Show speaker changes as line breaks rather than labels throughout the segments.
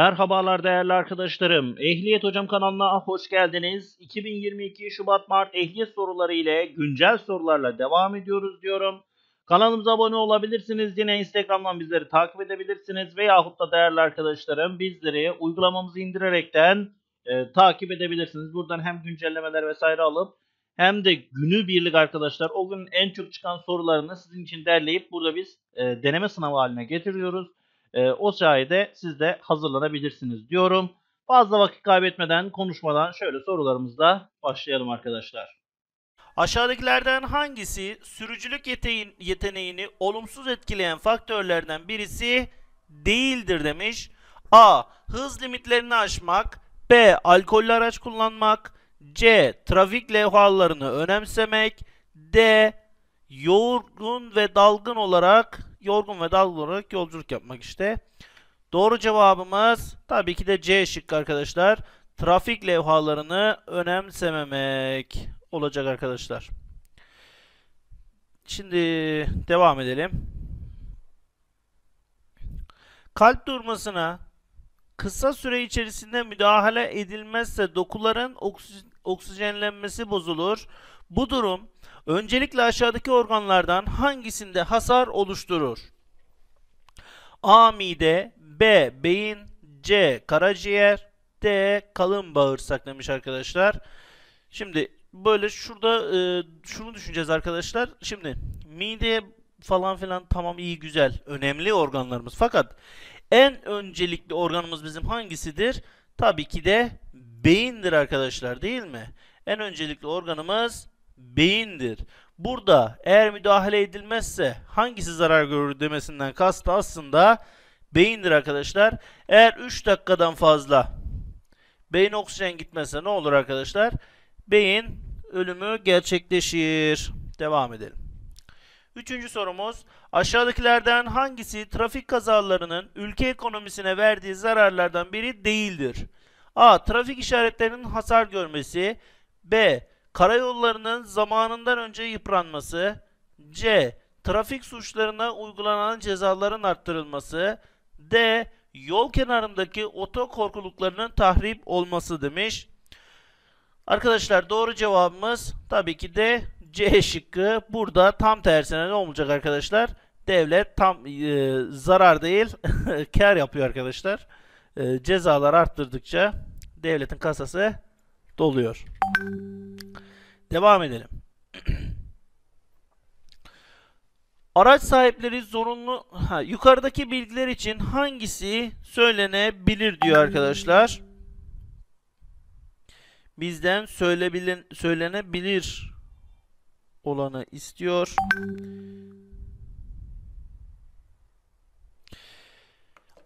Merhabalar değerli arkadaşlarım. Ehliyet Hocam kanalına hoş geldiniz. 2022 Şubat Mart ehliyet soruları ile güncel sorularla devam ediyoruz diyorum. Kanalımıza abone olabilirsiniz. Yine Instagram'dan bizleri takip edebilirsiniz. Veyahut da değerli arkadaşlarım bizleri uygulamamızı indirerekten e, takip edebilirsiniz. Buradan hem güncellemeler vesaire alıp hem de günü birlik arkadaşlar o gün en çok çıkan sorularını sizin için derleyip burada biz e, deneme sınavı haline getiriyoruz. E, o sayede siz de hazırlanabilirsiniz diyorum. Fazla vakit kaybetmeden, konuşmadan şöyle sorularımızla başlayalım arkadaşlar. Aşağıdakilerden hangisi sürücülük yeteğin, yeteneğini olumsuz etkileyen faktörlerden birisi değildir demiş. A. Hız limitlerini aşmak. B. Alkollü araç kullanmak. C. Trafik levhalarını önemsemek. D. Yorgun ve dalgın olarak yorgun ve dalgın olarak yolculuk yapmak işte. Doğru cevabımız tabii ki de C şıkkı arkadaşlar. Trafik levhalarını önemsememek olacak arkadaşlar. Şimdi devam edelim. Kalp durmasına kısa süre içerisinde müdahale edilmezse dokuların oksijenlenmesi bozulur. Bu durum Öncelikle aşağıdaki organlardan hangisinde hasar oluşturur? A. Mide B. Beyin C. Karaciğer D. Kalın bağırsak demiş arkadaşlar. Şimdi böyle şurada e, şunu düşüneceğiz arkadaşlar. Şimdi mide falan filan tamam iyi güzel önemli organlarımız. Fakat en öncelikli organımız bizim hangisidir? Tabii ki de beyindir arkadaşlar değil mi? En öncelikli organımız beyindir. Burada eğer müdahale edilmezse hangisi zarar görür demesinden kastı aslında beyindir arkadaşlar. Eğer 3 dakikadan fazla beyin oksijen gitmezse ne olur arkadaşlar? Beyin ölümü gerçekleşir. Devam edelim. Üçüncü sorumuz aşağıdakilerden hangisi trafik kazalarının ülke ekonomisine verdiği zararlardan biri değildir? A. Trafik işaretlerinin hasar görmesi B. Karayollarının zamanından önce yıpranması. C. Trafik suçlarına uygulanan cezaların arttırılması. D. Yol kenarındaki otokorkuluklarının tahrip olması demiş. Arkadaşlar doğru cevabımız tabii ki de C şıkkı. Burada tam tersine ne olacak arkadaşlar? Devlet tam e, zarar değil kar yapıyor arkadaşlar. E, cezalar arttırdıkça devletin kasası doluyor. Devam edelim. Araç sahipleri zorunlu ha, yukarıdaki bilgiler için hangisi söylenebilir diyor arkadaşlar. Bizden söylebilen, söylenebilir olanı istiyor.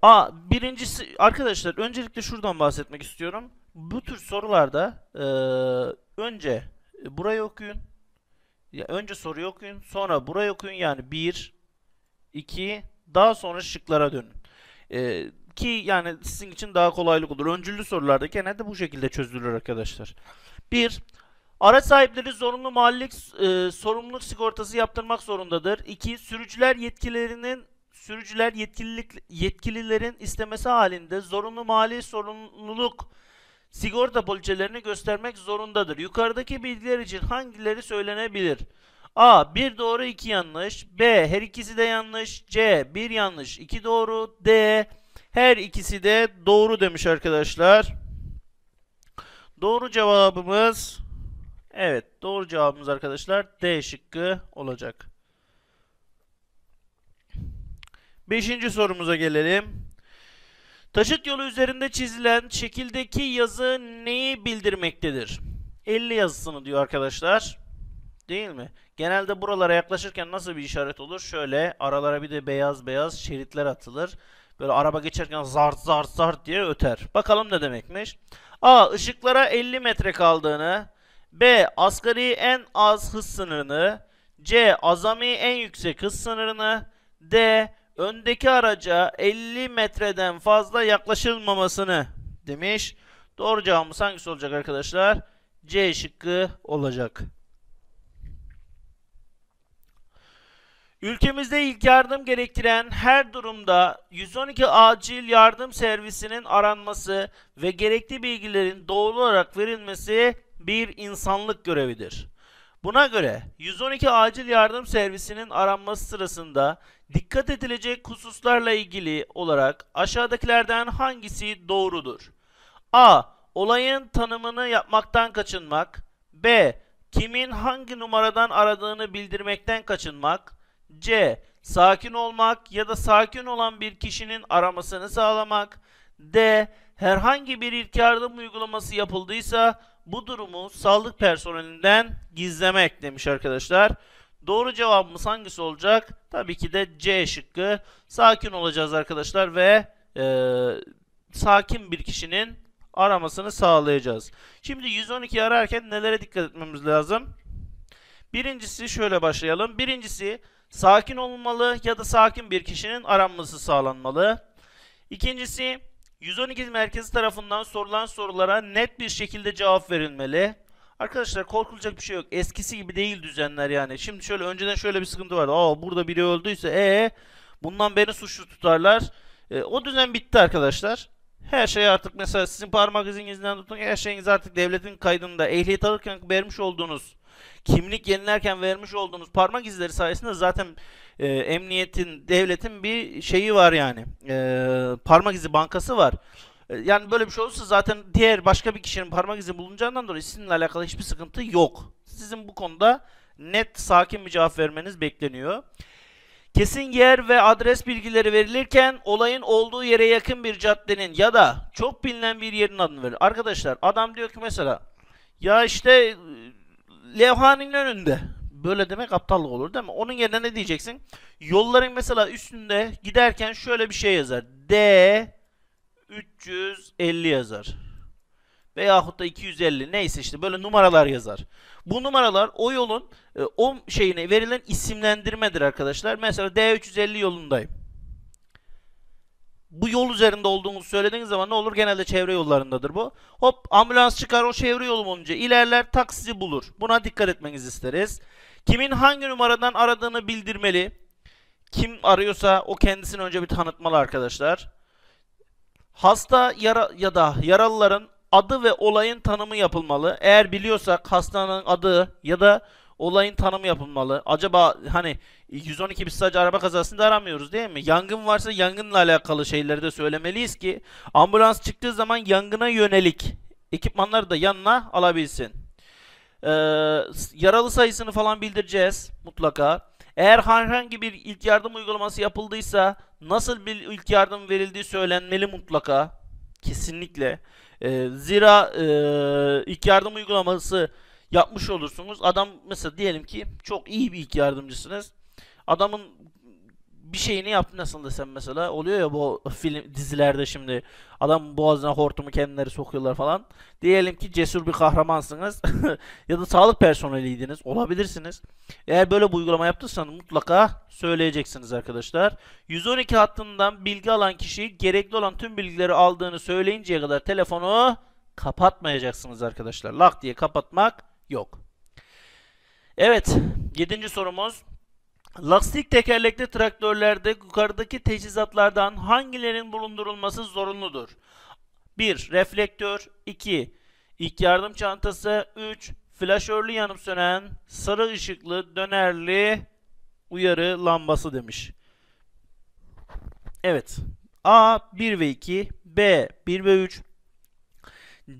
A birincisi arkadaşlar öncelikle şuradan bahsetmek istiyorum bu tür sorularda e, önce burayı okuyun. Ya önce soruyu okuyun, sonra burayı okuyun yani 1 2 daha sonra şıklara dönün. E, ki yani sizin için daha kolaylık olur. Öncüllü sorularda genelde bu şekilde çözülür arkadaşlar. 1 Araç sahipleri zorunlu mahallelik e, sorumluluk sigortası yaptırmak zorundadır. 2. Sürücüler yetkililerinin sürücüler yetkililik yetkililerin istemesi halinde zorunlu mali sorumluluk sigorta poliçelerini göstermek zorundadır. Yukarıdaki bilgiler için hangileri söylenebilir? A. Bir doğru iki yanlış. B. Her ikisi de yanlış. C. Bir yanlış iki doğru. D. Her ikisi de doğru demiş arkadaşlar. Doğru cevabımız evet doğru cevabımız arkadaşlar D şıkkı olacak. Beşinci sorumuza gelelim. Taşıt yolu üzerinde çizilen şekildeki yazı neyi bildirmektedir? 50 yazısını diyor arkadaşlar. Değil mi? Genelde buralara yaklaşırken nasıl bir işaret olur? Şöyle aralara bir de beyaz beyaz şeritler atılır. Böyle araba geçerken zart zart zart diye öter. Bakalım ne demekmiş? A. ışıklara 50 metre kaldığını. B. Asgari en az hız sınırını. C. Azami en yüksek hız sınırını. D öndeki araca 50 metreden fazla yaklaşılmamasını demiş. Doğru cevabımız hangisi olacak arkadaşlar? C şıkkı olacak. Ülkemizde ilk yardım gerektiren her durumda 112 acil yardım servisinin aranması ve gerekli bilgilerin doğru olarak verilmesi bir insanlık görevidir. Buna göre 112 acil yardım servisinin aranması sırasında dikkat edilecek hususlarla ilgili olarak aşağıdakilerden hangisi doğrudur? A. Olayın tanımını yapmaktan kaçınmak. B. Kimin hangi numaradan aradığını bildirmekten kaçınmak. C. Sakin olmak ya da sakin olan bir kişinin aramasını sağlamak. D. Herhangi bir ilk yardım uygulaması yapıldıysa bu durumu sağlık personelinden gizlemek demiş arkadaşlar. Doğru cevabımız hangisi olacak? Tabii ki de C şıkkı. Sakin olacağız arkadaşlar ve e, sakin bir kişinin aramasını sağlayacağız. Şimdi 112 ararken nelere dikkat etmemiz lazım? Birincisi şöyle başlayalım. Birincisi sakin olmalı ya da sakin bir kişinin aranması sağlanmalı. İkincisi 112 merkezi tarafından sorulan sorulara net bir şekilde cevap verilmeli. Arkadaşlar korkulacak bir şey yok. Eskisi gibi değil düzenler yani. Şimdi şöyle önceden şöyle bir sıkıntı vardı. Aa burada biri öldüyse ee bundan beni suçlu tutarlar. E, o düzen bitti arkadaşlar. Her şey artık mesela sizin parmak izinizden tutun her şeyiniz artık devletin kaydında ehliyet alırken vermiş olduğunuz Kimlik yenilerken vermiş olduğunuz parmak izleri sayesinde zaten e, emniyetin, devletin bir şeyi var yani. E, parmak izi bankası var. E, yani böyle bir şey olursa zaten diğer başka bir kişinin parmak izi bulunacağından dolayı sizinle alakalı hiçbir sıkıntı yok. Sizin bu konuda net, sakin bir cevap vermeniz bekleniyor. Kesin yer ve adres bilgileri verilirken olayın olduğu yere yakın bir caddenin ya da çok bilinen bir yerin adını verir. Arkadaşlar adam diyor ki mesela ya işte levhanın önünde. Böyle demek aptallık olur değil mi? Onun yerine ne diyeceksin? Yolların mesela üstünde giderken şöyle bir şey yazar. D 350 yazar. Veyahut da 250 neyse işte böyle numaralar yazar. Bu numaralar o yolun e, o şeyine verilen isimlendirmedir arkadaşlar. Mesela D350 yolundayım bu yol üzerinde olduğunuzu söylediğiniz zaman ne olur? Genelde çevre yollarındadır bu. Hop ambulans çıkar o çevre yolu boyunca ilerler taksici bulur. Buna dikkat etmenizi isteriz. Kimin hangi numaradan aradığını bildirmeli. Kim arıyorsa o kendisini önce bir tanıtmalı arkadaşlar. Hasta yara, ya da yaralıların adı ve olayın tanımı yapılmalı. Eğer biliyorsak hastanın adı ya da olayın tanımı yapılmalı. Acaba hani 112 biz sadece araba kazasını da aramıyoruz değil mi? Yangın varsa yangınla alakalı şeyleri de söylemeliyiz ki ambulans çıktığı zaman yangına yönelik ekipmanları da yanına alabilsin. Ee, yaralı sayısını falan bildireceğiz mutlaka. Eğer herhangi bir ilk yardım uygulaması yapıldıysa nasıl bir ilk yardım verildiği söylenmeli mutlaka. Kesinlikle. Ee, zira e, ilk yardım uygulaması yapmış olursunuz. Adam mesela diyelim ki çok iyi bir ilk yardımcısınız. Adamın bir şeyini yaptın aslında sen mesela. Oluyor ya bu film dizilerde şimdi adam boğazına hortumu kendileri sokuyorlar falan. Diyelim ki cesur bir kahramansınız ya da sağlık personeliydiniz. Olabilirsiniz. Eğer böyle bir uygulama yaptıysanız mutlaka söyleyeceksiniz arkadaşlar. 112 hattından bilgi alan kişi gerekli olan tüm bilgileri aldığını söyleyinceye kadar telefonu kapatmayacaksınız arkadaşlar. Lak diye kapatmak yok. Evet, 7. sorumuz. Lastik tekerlekli traktörlerde yukarıdaki teçhizatlardan hangilerin bulundurulması zorunludur? 1. Reflektör 2. İlk yardım çantası 3. Flaşörlü yanıp sönen sarı ışıklı dönerli uyarı lambası demiş. Evet. A 1 ve 2, B 1 ve 3,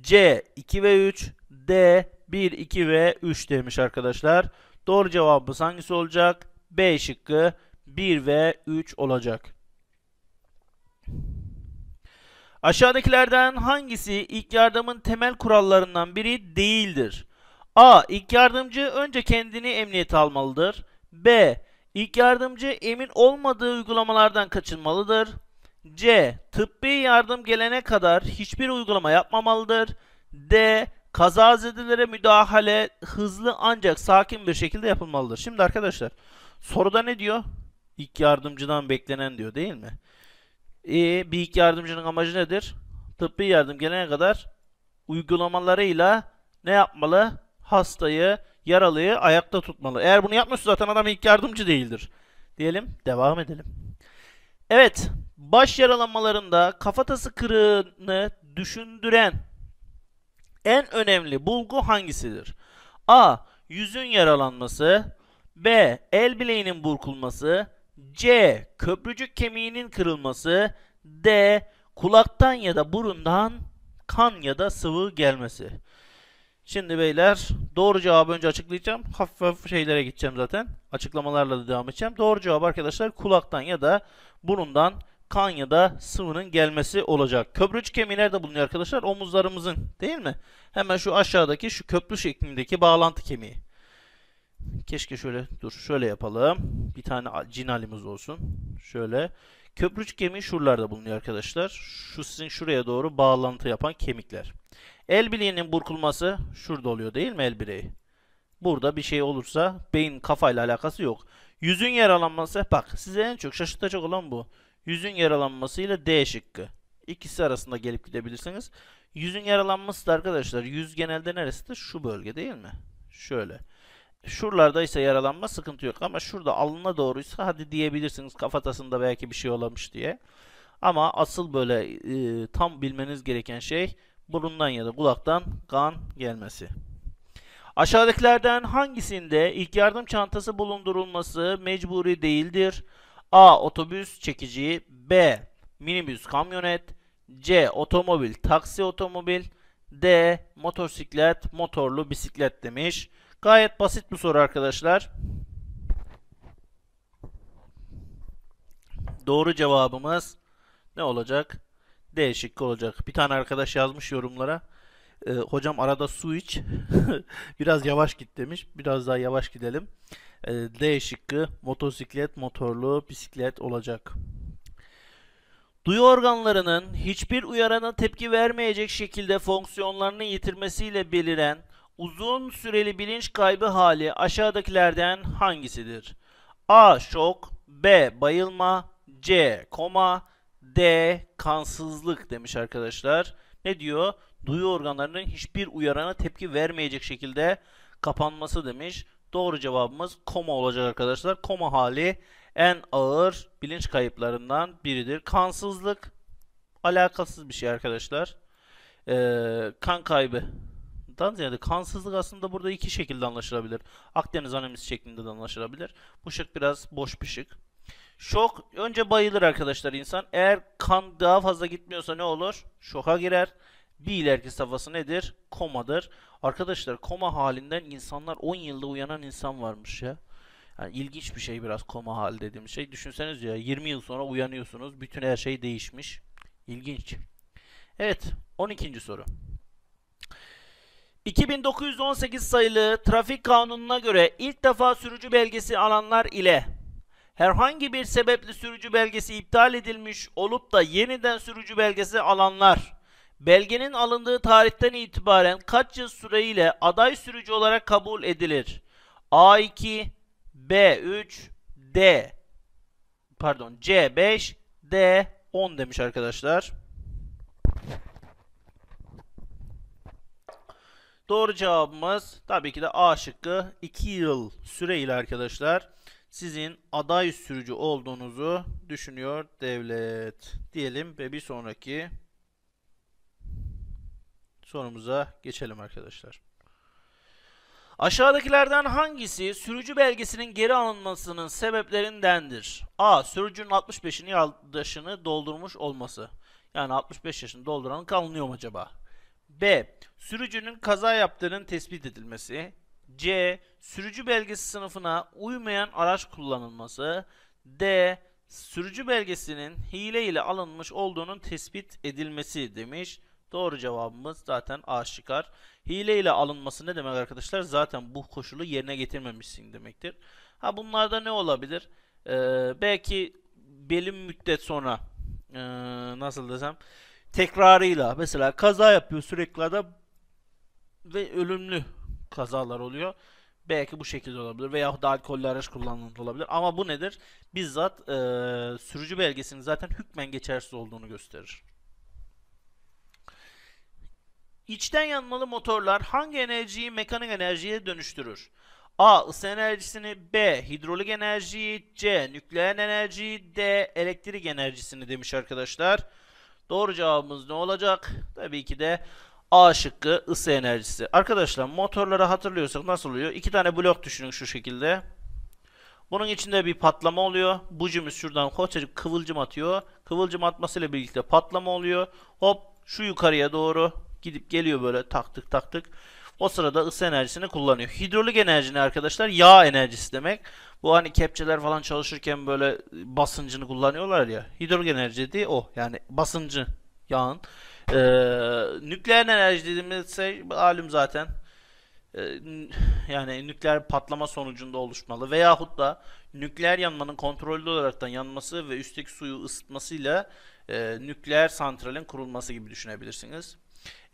C 2 ve 3, D 1, 2 ve 3 demiş arkadaşlar. Doğru cevabımız hangisi olacak? B şıkkı 1 ve 3 olacak. Aşağıdakilerden hangisi ilk yardımın temel kurallarından biri değildir? A. İlk yardımcı önce kendini emniyete almalıdır. B. İlk yardımcı emin olmadığı uygulamalardan kaçınmalıdır. C. Tıbbi yardım gelene kadar hiçbir uygulama yapmamalıdır. D. Kazazedelere müdahale hızlı ancak sakin bir şekilde yapılmalıdır. Şimdi arkadaşlar soruda ne diyor? İlk yardımcıdan beklenen diyor değil mi? E, bir ilk yardımcının amacı nedir? Tıbbi yardım gelene kadar uygulamalarıyla ne yapmalı? Hastayı, yaralıyı ayakta tutmalı. Eğer bunu yapmıyorsa zaten adam ilk yardımcı değildir. Diyelim devam edelim. Evet baş yaralanmalarında kafatası kırığını düşündüren en önemli bulgu hangisidir? A. Yüzün yaralanması B. El bileğinin burkulması C. Köprücük kemiğinin kırılması D. Kulaktan ya da burundan kan ya da sıvı gelmesi. Şimdi beyler doğru cevabı önce açıklayacağım. Hafif hafif şeylere gideceğim zaten. Açıklamalarla da devam edeceğim. Doğru cevap arkadaşlar kulaktan ya da burundan kan ya da sıvının gelmesi olacak. Köprücük kemiği nerede bulunuyor arkadaşlar? Omuzlarımızın değil mi? Hemen şu aşağıdaki şu köprü şeklindeki bağlantı kemiği. Keşke şöyle dur şöyle yapalım. Bir tane cinalimiz olsun. Şöyle. Köprücük kemiği şuralarda bulunuyor arkadaşlar. Şu sizin şuraya doğru bağlantı yapan kemikler. El bileğinin burkulması şurada oluyor değil mi el bileği? Burada bir şey olursa beyin kafayla alakası yok. Yüzün yaralanması bak size en çok şaşırtacak olan bu. Yüzün yaralanmasıyla D şıkkı. İkisi arasında gelip gidebilirsiniz. Yüzün yaralanması da arkadaşlar yüz genelde neresidir? Şu bölge değil mi? Şöyle. Şuralarda ise yaralanma sıkıntı yok ama şurada alnına doğruysa hadi diyebilirsiniz kafatasında belki bir şey olamış diye. Ama asıl böyle e, tam bilmeniz gereken şey burundan ya da kulaktan kan gelmesi. Aşağıdakilerden hangisinde ilk yardım çantası bulundurulması mecburi değildir? A. Otobüs çekiciyi B. Minibüs kamyonet C. Otomobil taksi otomobil D. Motosiklet motorlu bisiklet demiş. Gayet basit bu soru arkadaşlar. Doğru cevabımız ne olacak? Değişik olacak. Bir tane arkadaş yazmış yorumlara. E, hocam arada su iç. Biraz yavaş git demiş. Biraz daha yavaş gidelim. E, D şıkkı motosiklet, motorlu bisiklet olacak. Duyu organlarının hiçbir uyarana tepki vermeyecek şekilde fonksiyonlarını yitirmesiyle beliren uzun süreli bilinç kaybı hali aşağıdakilerden hangisidir? A. Şok B. Bayılma C. Koma D. Kansızlık demiş arkadaşlar. Ne diyor? duyu organlarının hiçbir uyarana tepki vermeyecek şekilde kapanması demiş. Doğru cevabımız koma olacak arkadaşlar. Koma hali en ağır bilinç kayıplarından biridir. Kansızlık alakasız bir şey arkadaşlar. Ee, kan kaybı. Dan ziyade kansızlık aslında burada iki şekilde anlaşılabilir. Akdeniz anemisi şeklinde de anlaşılabilir. Bu şık biraz boş bir şık. Şok önce bayılır arkadaşlar insan. Eğer kan daha fazla gitmiyorsa ne olur? Şoka girer. Değil herkes havası nedir? Komadır. Arkadaşlar koma halinden insanlar 10 yılda uyanan insan varmış ya. Yani ilginç bir şey biraz koma hali dediğim şey. Düşünseniz ya 20 yıl sonra uyanıyorsunuz. Bütün her şey değişmiş. İlginç. Evet 12. soru. 2918 sayılı trafik kanununa göre ilk defa sürücü belgesi alanlar ile herhangi bir sebeple sürücü belgesi iptal edilmiş olup da yeniden sürücü belgesi alanlar belgenin alındığı tarihten itibaren kaç yıl süreyle aday sürücü olarak kabul edilir? A2, B3, D. Pardon, C5, D10 demiş arkadaşlar. Doğru cevabımız tabii ki de A şıkkı 2 yıl süreyle arkadaşlar sizin aday sürücü olduğunuzu düşünüyor devlet diyelim ve bir sonraki sorumuza geçelim arkadaşlar. Aşağıdakilerden hangisi sürücü belgesinin geri alınmasının sebeplerindendir? A. Sürücünün 65'ini yaşını doldurmuş olması. Yani 65 yaşını dolduran kalınıyor mu acaba? B. Sürücünün kaza yaptığının tespit edilmesi. C. Sürücü belgesi sınıfına uymayan araç kullanılması. D. Sürücü belgesinin hile ile alınmış olduğunun tespit edilmesi demiş. Doğru cevabımız zaten A çıkar. Hile ile alınması ne demek arkadaşlar? Zaten bu koşulu yerine getirmemişsin demektir. Ha bunlarda ne olabilir? Ee, belki belim müddet sonra ee, nasıl desem tekrarıyla mesela kaza yapıyor sürekli adam ve ölümlü kazalar oluyor. Belki bu şekilde olabilir veya da alkollü araç kullanılmış olabilir. Ama bu nedir? Bizzat e, sürücü belgesinin zaten hükmen geçersiz olduğunu gösterir. İçten yanmalı motorlar hangi enerjiyi mekanik enerjiye dönüştürür? A. ısı enerjisini B. Hidrolik enerjiyi C. Nükleer enerjiyi D. Elektrik enerjisini demiş arkadaşlar. Doğru cevabımız ne olacak? Tabii ki de A şıkkı ısı enerjisi. Arkadaşlar motorları hatırlıyorsak nasıl oluyor? İki tane blok düşünün şu şekilde. Bunun içinde bir patlama oluyor. Bucumuz şuradan koçacık kıvılcım atıyor. Kıvılcım atmasıyla birlikte patlama oluyor. Hop şu yukarıya doğru Gidip geliyor böyle taktık taktık. O sırada ısı enerjisini kullanıyor. Hidrolik enerji arkadaşlar? Yağ enerjisi demek. Bu hani kepçeler falan çalışırken böyle basıncını kullanıyorlar ya. Hidrolik enerji dediği o. Yani basıncı yağın. Ee, nükleer enerji dediğimizse şey, alüm zaten e, yani nükleer patlama sonucunda oluşmalı veyahut da nükleer yanmanın kontrollü olaraktan yanması ve üstteki suyu ısıtmasıyla e, nükleer santralin kurulması gibi düşünebilirsiniz.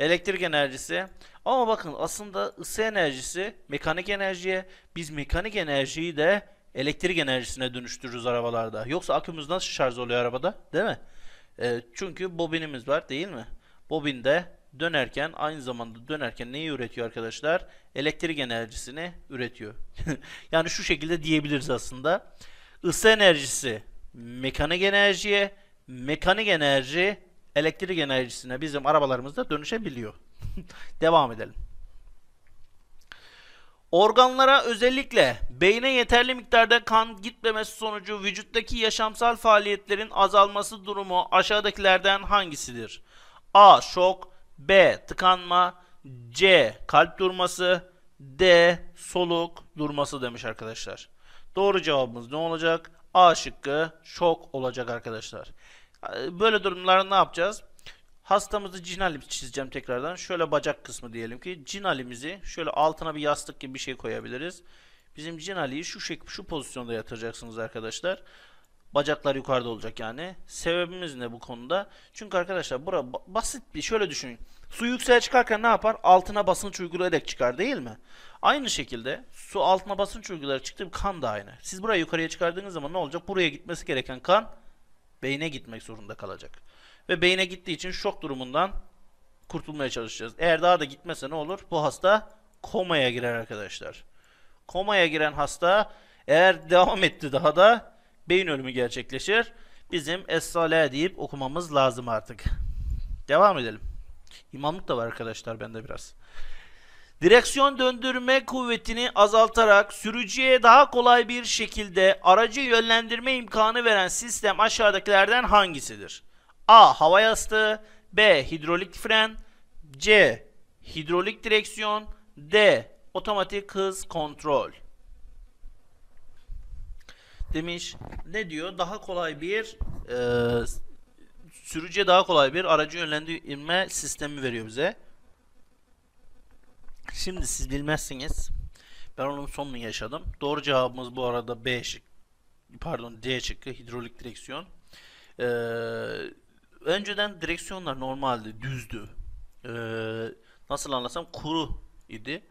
Elektrik enerjisi. Ama bakın aslında ısı enerjisi mekanik enerjiye. Biz mekanik enerjiyi de elektrik enerjisine dönüştürürüz arabalarda. Yoksa akümüz nasıl şarj oluyor arabada? Değil mi? E, çünkü bobinimiz var değil mi? Bobinde dönerken aynı zamanda dönerken neyi üretiyor arkadaşlar? Elektrik enerjisini üretiyor. yani şu şekilde diyebiliriz aslında. Isı enerjisi mekanik enerjiye, mekanik enerji elektrik enerjisine bizim arabalarımızda dönüşebiliyor. Devam edelim. Organlara özellikle beyne yeterli miktarda kan gitmemesi sonucu vücuttaki yaşamsal faaliyetlerin azalması durumu aşağıdakilerden hangisidir? A. Şok B. Tıkanma C. Kalp durması D. Soluk durması demiş arkadaşlar. Doğru cevabımız ne olacak? A şıkkı şok olacak arkadaşlar. Ee, böyle durumlarda ne yapacağız? Hastamızı cinalim çizeceğim tekrardan. Şöyle bacak kısmı diyelim ki cinalimizi şöyle altına bir yastık gibi bir şey koyabiliriz. Bizim cinaliyi şu şekil şu pozisyonda yatıracaksınız arkadaşlar. Bacaklar yukarıda olacak yani. Sebebimiz ne bu konuda? Çünkü arkadaşlar bura basit bir şöyle düşünün. Su yükseğe çıkarken ne yapar? Altına basınç uygulayarak çıkar değil mi? Aynı şekilde su altına basınç uygulayarak çıktı kan da aynı. Siz burayı yukarıya çıkardığınız zaman ne olacak? Buraya gitmesi gereken kan Beyne gitmek zorunda kalacak. Ve beyne gittiği için şok durumundan kurtulmaya çalışacağız. Eğer daha da gitmese ne olur? Bu hasta komaya girer arkadaşlar. Komaya giren hasta eğer devam etti daha da beyin ölümü gerçekleşir. Bizim es deyip okumamız lazım artık. Devam edelim. İmamlık da var arkadaşlar bende biraz. Direksiyon döndürme kuvvetini azaltarak sürücüye daha kolay bir şekilde aracı yönlendirme imkanı veren sistem aşağıdakilerden hangisidir? A. Hava yastığı B. Hidrolik fren C. Hidrolik direksiyon D. Otomatik hız kontrol Demiş ne diyor? Daha kolay bir e, sürücüye daha kolay bir aracı yönlendirme sistemi veriyor bize. Şimdi siz bilmezsiniz. Ben onun sonunu yaşadım. Doğru cevabımız bu arada B şık. Pardon D şıkkı hidrolik direksiyon. Ee, önceden direksiyonlar normaldi, düzdü. Ee, nasıl anlasam kuru idi.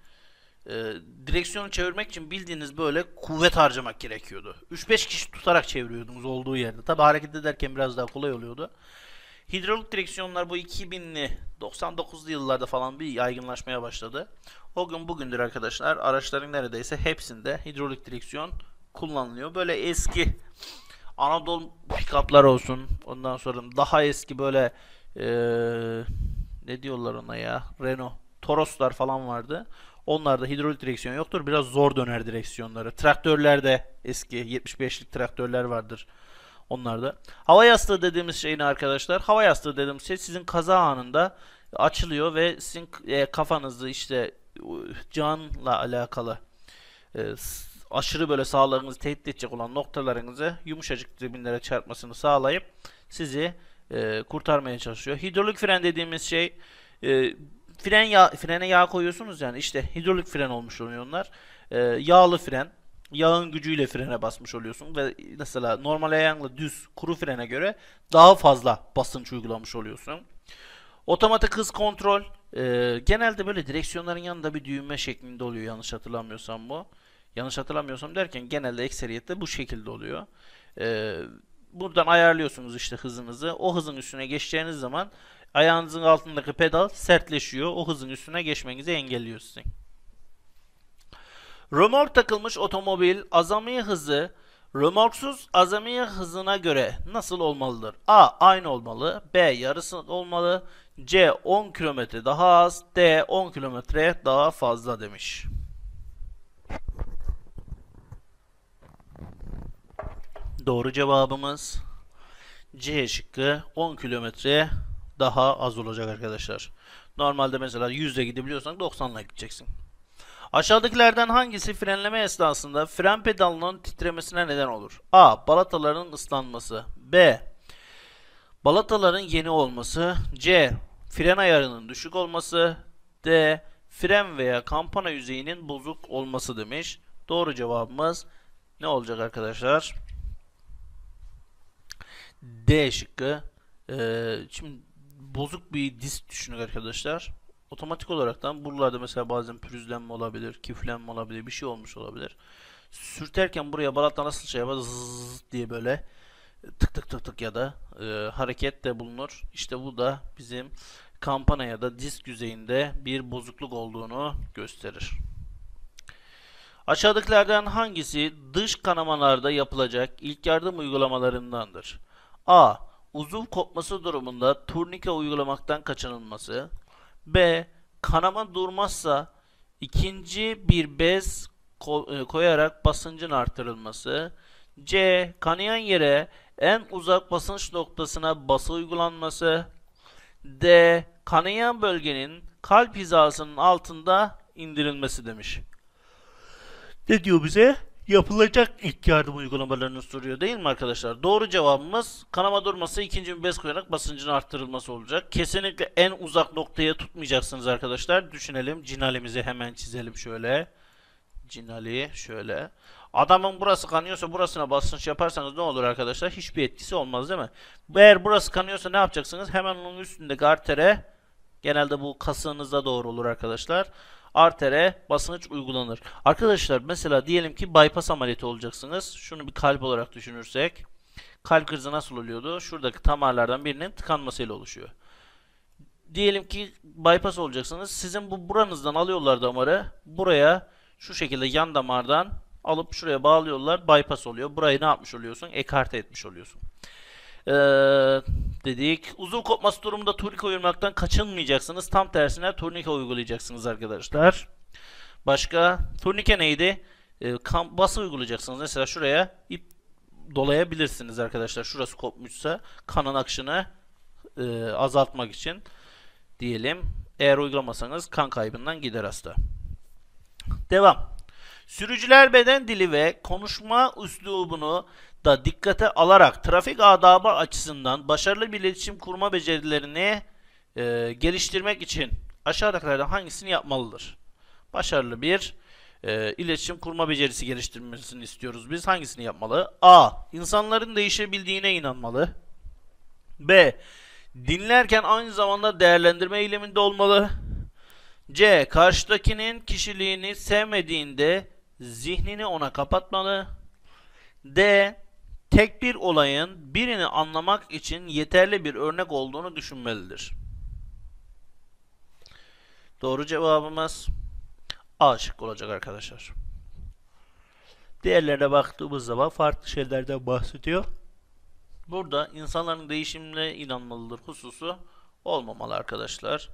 Ee, direksiyonu çevirmek için bildiğiniz böyle kuvvet harcamak gerekiyordu. 3-5 kişi tutarak çeviriyordunuz olduğu yerde. Tabi hareket ederken biraz daha kolay oluyordu. Hidrolik direksiyonlar bu 2000'li 99'lu yıllarda falan bir yaygınlaşmaya başladı. O gün bugündür arkadaşlar araçların neredeyse hepsinde hidrolik direksiyon kullanılıyor. Böyle eski Anadolu pikaplar olsun ondan sonra daha eski böyle ee, ne diyorlar ona ya Renault Toroslar falan vardı. Onlarda hidrolik direksiyon yoktur. Biraz zor döner direksiyonları. Traktörlerde eski 75'lik traktörler vardır. Onlar da. Hava yastığı dediğimiz şey ne arkadaşlar? Hava yastığı dediğimiz şey sizin kaza anında açılıyor ve sizin e, kafanızı işte canla alakalı e, aşırı böyle sağlığınızı tehdit edecek olan noktalarınızı yumuşacık zeminlere çarpmasını sağlayıp sizi e, kurtarmaya çalışıyor. Hidrolik fren dediğimiz şey fren yağ, frene yağ koyuyorsunuz yani işte hidrolik fren olmuş oluyor onlar. yağlı fren yağın gücüyle frene basmış oluyorsun ve mesela normal ayağınla düz kuru frene göre daha fazla basınç uygulamış oluyorsun. Otomatik hız kontrol e, genelde böyle direksiyonların yanında bir düğme şeklinde oluyor yanlış hatırlamıyorsam bu. Yanlış hatırlamıyorsam derken genelde ekseriyette bu şekilde oluyor. E, buradan ayarlıyorsunuz işte hızınızı. O hızın üstüne geçeceğiniz zaman ayağınızın altındaki pedal sertleşiyor. O hızın üstüne geçmenizi engelliyor sizin. Römork takılmış otomobil azami hızı römorksuz azami hızına göre nasıl olmalıdır? A. Aynı olmalı. B. Yarısı olmalı. C. 10 km daha az. D. 10 km daha fazla demiş. Doğru cevabımız C şıkkı 10 kilometre daha az olacak arkadaşlar. Normalde mesela 100'le gidebiliyorsan 90'la gideceksin. Aşağıdakilerden hangisi frenleme esnasında fren pedalının titremesine neden olur? A. Balataların ıslanması B. Balataların yeni olması C. Fren ayarının düşük olması D. Fren veya kampana yüzeyinin bozuk olması demiş. Doğru cevabımız ne olacak arkadaşlar? D şıkkı. Ee, şimdi bozuk bir disk düşünün arkadaşlar otomatik olaraktan buralarda mesela bazen pürüzlenme olabilir, kiflenme olabilir, bir şey olmuş olabilir. Sürterken buraya balatla nasıl şey yapar zzz diye böyle e, tık tık tık tık ya da e, hareket de bulunur. İşte bu da bizim kampana ya da disk yüzeyinde bir bozukluk olduğunu gösterir. Aşağıdakilerden hangisi dış kanamalarda yapılacak ilk yardım uygulamalarındandır? A. Uzuv kopması durumunda turnike uygulamaktan kaçınılması. B. Kanama durmazsa ikinci bir bez e, koyarak basıncın artırılması. C. Kanayan yere en uzak basınç noktasına bası uygulanması. D. Kanayan bölgenin kalp hizasının altında indirilmesi demiş. Ne diyor bize? yapılacak ilk yardım uygulamalarını soruyor değil mi arkadaşlar? Doğru cevabımız kanama durması ikinci bir bez koyarak basıncın arttırılması olacak. Kesinlikle en uzak noktaya tutmayacaksınız arkadaşlar. Düşünelim cinalimizi hemen çizelim şöyle. Cinali şöyle. Adamın burası kanıyorsa burasına basınç yaparsanız ne olur arkadaşlar? Hiçbir etkisi olmaz değil mi? Eğer burası kanıyorsa ne yapacaksınız? Hemen onun üstündeki artere genelde bu kasığınıza doğru olur arkadaşlar. Arkadaşlar artere basınç uygulanır. Arkadaşlar mesela diyelim ki bypass ameliyatı olacaksınız. Şunu bir kalp olarak düşünürsek. Kalp krizi nasıl oluyordu? Şuradaki damarlardan birinin tıkanmasıyla oluşuyor. Diyelim ki bypass olacaksınız. Sizin bu buranızdan alıyorlar damarı. Buraya şu şekilde yan damardan alıp şuraya bağlıyorlar. Bypass oluyor. Burayı ne yapmış oluyorsun? Ekarte etmiş oluyorsun. Ee, dedik. Uzun kopması durumunda turnike uygulamaktan kaçınmayacaksınız. Tam tersine turnike uygulayacaksınız arkadaşlar. Başka turnike neydi? Ee, kam bası uygulayacaksınız. Mesela şuraya ip dolayabilirsiniz arkadaşlar. Şurası kopmuşsa kanın akışını e, azaltmak için diyelim. Eğer uygulamasanız kan kaybından gider hasta. Devam. Sürücüler beden dili ve konuşma üslubunu da dikkate alarak trafik adabı açısından başarılı bir iletişim kurma becerilerini e, geliştirmek için aşağıdakilerden hangisini yapmalıdır? Başarılı bir e, iletişim kurma becerisi geliştirmesini istiyoruz. Biz hangisini yapmalı? A. İnsanların değişebildiğine inanmalı. B. Dinlerken aynı zamanda değerlendirme eyleminde olmalı. C. Karşıdakinin kişiliğini sevmediğinde zihnini ona kapatmalı. D tek bir olayın birini anlamak için yeterli bir örnek olduğunu düşünmelidir. Doğru cevabımız A şıkkı olacak arkadaşlar. Diğerlerine baktığımız zaman farklı şeylerden bahsediyor. Burada insanların değişimle inanmalıdır hususu olmamalı arkadaşlar.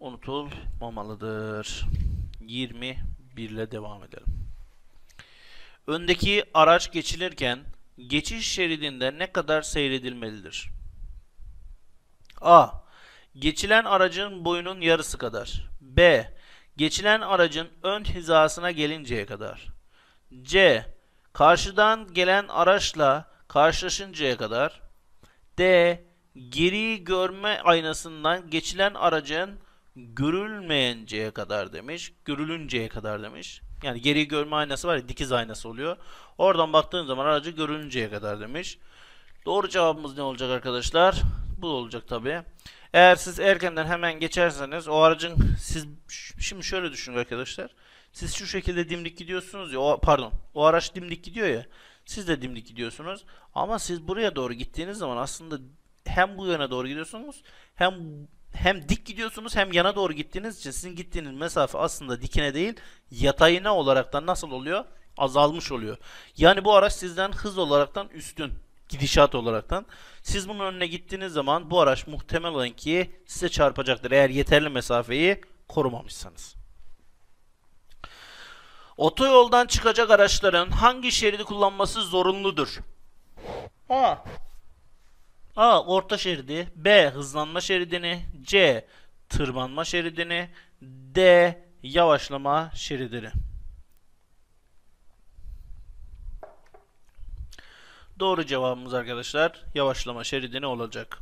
Unutulmamalıdır. 21 ile devam edelim. Öndeki araç geçilirken geçiş şeridinde ne kadar seyredilmelidir? A. Geçilen aracın boyunun yarısı kadar. B. Geçilen aracın ön hizasına gelinceye kadar. C. Karşıdan gelen araçla karşılaşıncaya kadar. D. Geri görme aynasından geçilen aracın görülmeyinceye kadar demiş. Görülünceye kadar demiş. Yani geri görme aynası var ya dikiz aynası oluyor. Oradan baktığın zaman aracı görünceye kadar demiş. Doğru cevabımız ne olacak arkadaşlar? Bu olacak tabi. Eğer siz erkenden hemen geçerseniz o aracın siz şimdi şöyle düşünün arkadaşlar. Siz şu şekilde dimdik gidiyorsunuz ya o, pardon o araç dimdik gidiyor ya siz de dimdik gidiyorsunuz ama siz buraya doğru gittiğiniz zaman aslında hem bu yöne doğru gidiyorsunuz hem hem dik gidiyorsunuz hem yana doğru gittiğiniz için sizin gittiğiniz mesafe aslında dikine değil yatayına olarak da nasıl oluyor? Azalmış oluyor. Yani bu araç sizden hız olaraktan üstün gidişat olaraktan. Siz bunun önüne gittiğiniz zaman bu araç muhtemel olan ki size çarpacaktır eğer yeterli mesafeyi korumamışsanız. Otoyoldan çıkacak araçların hangi şeridi kullanması zorunludur? Ha. A. Orta şeridi B. Hızlanma şeridini C. Tırmanma şeridini D. Yavaşlama şeridini Doğru cevabımız arkadaşlar yavaşlama şeridini olacak.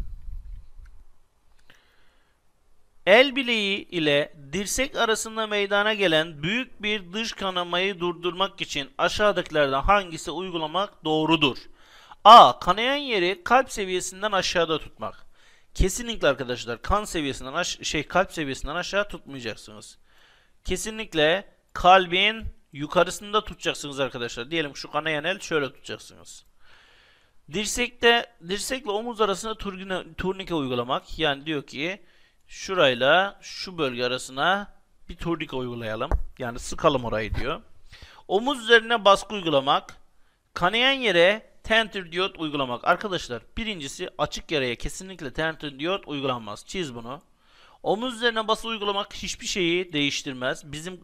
El bileği ile dirsek arasında meydana gelen büyük bir dış kanamayı durdurmak için aşağıdakilerden hangisi uygulamak doğrudur? A. Kanayan yeri kalp seviyesinden aşağıda tutmak. Kesinlikle arkadaşlar kan seviyesinden aş şey kalp seviyesinden aşağı tutmayacaksınız. Kesinlikle kalbin yukarısında tutacaksınız arkadaşlar. Diyelim şu kanayan el şöyle tutacaksınız. Dirsekte dirsekle omuz arasında turgine, turnike uygulamak. Yani diyor ki şurayla şu bölge arasına bir turnike uygulayalım. Yani sıkalım orayı diyor. Omuz üzerine baskı uygulamak. Kanayan yere Tenter diyot uygulamak. Arkadaşlar birincisi açık yaraya kesinlikle tenter diyot uygulanmaz. Çiz bunu. Omuz üzerine bası uygulamak hiçbir şeyi değiştirmez. Bizim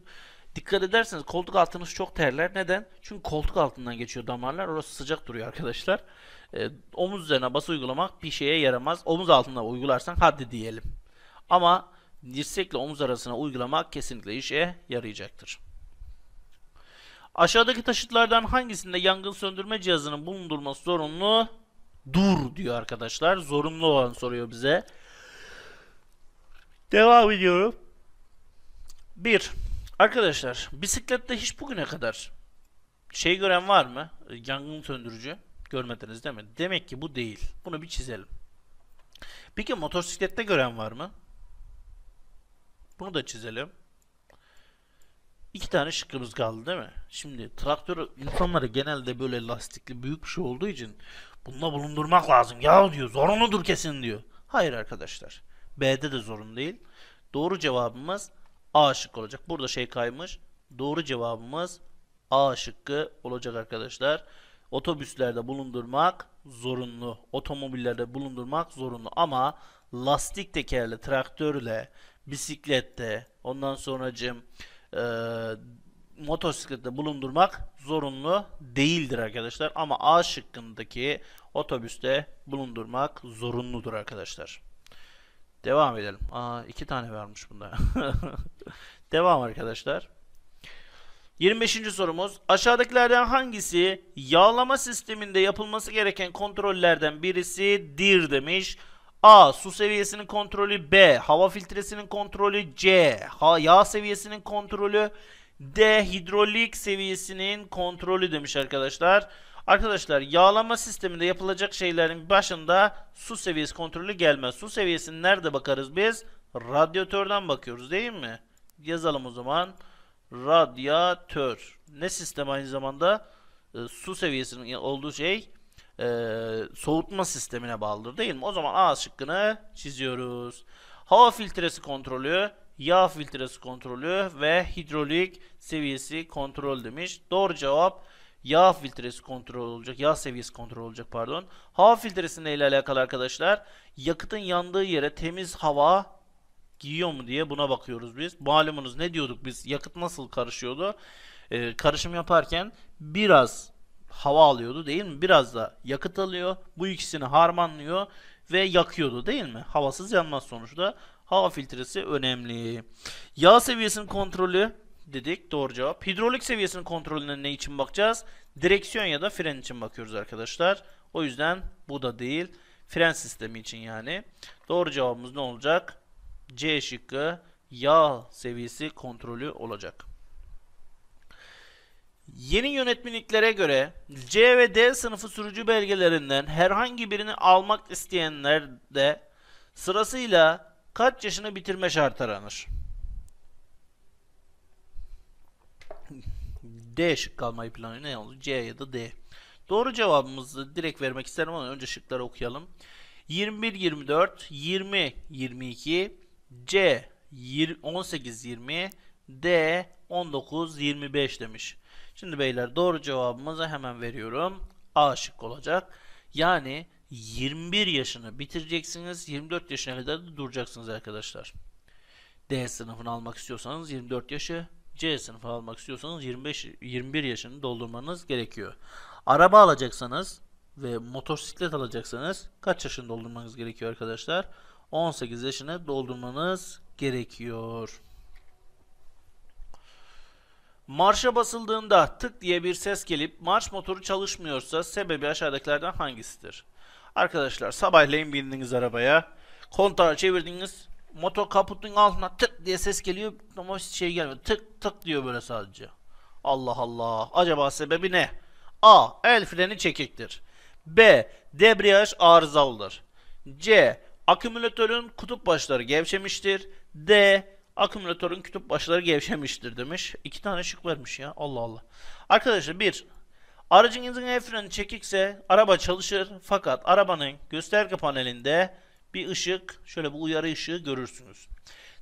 dikkat ederseniz koltuk altınız çok terler. Neden? Çünkü koltuk altından geçiyor damarlar. Orası sıcak duruyor arkadaşlar. E, omuz üzerine bası uygulamak bir şeye yaramaz. Omuz altında uygularsan hadi diyelim. Ama dirsekle omuz arasına uygulamak kesinlikle işe yarayacaktır. Aşağıdaki taşıtlardan hangisinde yangın söndürme cihazının bulundurması zorunlu? Dur diyor arkadaşlar. Zorunlu olan soruyor bize. Devam ediyorum. 1. Arkadaşlar bisiklette hiç bugüne kadar şey gören var mı? Yangın söndürücü. Görmediniz değil mi? Demek ki bu değil. Bunu bir çizelim. Peki motosiklette gören var mı? Bunu da çizelim. İki tane şıkkımız kaldı değil mi? Şimdi traktör insanları genelde böyle lastikli büyük bir şey olduğu için bununla bulundurmak lazım. Ya diyor zorunludur kesin diyor. Hayır arkadaşlar. B'de de zorun değil. Doğru cevabımız A şıkkı olacak. Burada şey kaymış. Doğru cevabımız A şıkkı olacak arkadaşlar. Otobüslerde bulundurmak zorunlu. Otomobillerde bulundurmak zorunlu. Ama lastik tekerle, traktörle, bisiklette, ondan sonracığım e, motosiklette bulundurmak zorunlu değildir arkadaşlar. Ama A şıkkındaki otobüste bulundurmak zorunludur arkadaşlar. Devam edelim. Aa iki tane varmış bunda. Devam arkadaşlar. 25. sorumuz. Aşağıdakilerden hangisi yağlama sisteminde yapılması gereken kontrollerden birisidir demiş. A. Su seviyesinin kontrolü B. Hava filtresinin kontrolü C. Ha, yağ seviyesinin kontrolü D. Hidrolik seviyesinin kontrolü demiş arkadaşlar. Arkadaşlar yağlama sisteminde yapılacak şeylerin başında su seviyesi kontrolü gelmez. Su seviyesini nerede bakarız biz? Radyatörden bakıyoruz değil mi? Yazalım o zaman. Radyatör. Ne sistem aynı zamanda? E, su seviyesinin olduğu şey e, soğutma sistemine bağlıdır değil mi? O zaman A şıkkını çiziyoruz. Hava filtresi kontrolü, yağ filtresi kontrolü ve hidrolik seviyesi kontrol demiş. Doğru cevap yağ filtresi kontrol olacak. Yağ seviyesi kontrol olacak pardon. Hava filtresi ile alakalı arkadaşlar? Yakıtın yandığı yere temiz hava giyiyor mu diye buna bakıyoruz biz. Malumunuz ne diyorduk biz? Yakıt nasıl karışıyordu? Ee, karışım yaparken biraz hava alıyordu değil mi? Biraz da yakıt alıyor. Bu ikisini harmanlıyor ve yakıyordu değil mi? Havasız yanmaz sonuçta. Hava filtresi önemli. Yağ seviyesinin kontrolü dedik. Doğru cevap. Hidrolik seviyesinin kontrolüne ne için bakacağız? Direksiyon ya da fren için bakıyoruz arkadaşlar. O yüzden bu da değil. Fren sistemi için yani. Doğru cevabımız ne olacak? C şıkkı yağ seviyesi kontrolü olacak. Yeni yönetmeliklere göre C ve D sınıfı sürücü belgelerinden herhangi birini almak isteyenler de sırasıyla kaç yaşını bitirme şartı aranır? D şık kalmayı planlıyor. Ne oldu? C ya da D. Doğru cevabımızı direkt vermek isterim ama önce şıkları okuyalım. 21 24 20 22 C 18 20 D 19 25 demiş. Şimdi beyler doğru cevabımızı hemen veriyorum. A şık olacak. Yani 21 yaşını bitireceksiniz. 24 yaşına kadar da duracaksınız arkadaşlar. D sınıfını almak istiyorsanız 24 yaşı, C sınıfını almak istiyorsanız 25 21 yaşını doldurmanız gerekiyor. Araba alacaksanız ve motosiklet alacaksanız kaç yaşını doldurmanız gerekiyor arkadaşlar? 18 yaşını doldurmanız gerekiyor. Marşa basıldığında tık diye bir ses gelip marş motoru çalışmıyorsa sebebi aşağıdakilerden hangisidir? Arkadaşlar sabahleyin bindiniz arabaya. Kontağı çevirdiniz. Motor kaputun altına tık diye ses geliyor ama şey gelmiyor. Tık tık diyor böyle sadece. Allah Allah. Acaba sebebi ne? A. El freni çekiktir. B. Debriyaj arızalıdır. C. Akümülatörün kutup başları gevşemiştir. D Akümülatörün kütüp başları gevşemiştir demiş. İki tane şık vermiş ya. Allah Allah. Arkadaşlar bir. Aracınızın el freni çekikse araba çalışır fakat arabanın gösterge panelinde bir ışık şöyle bu uyarı ışığı görürsünüz.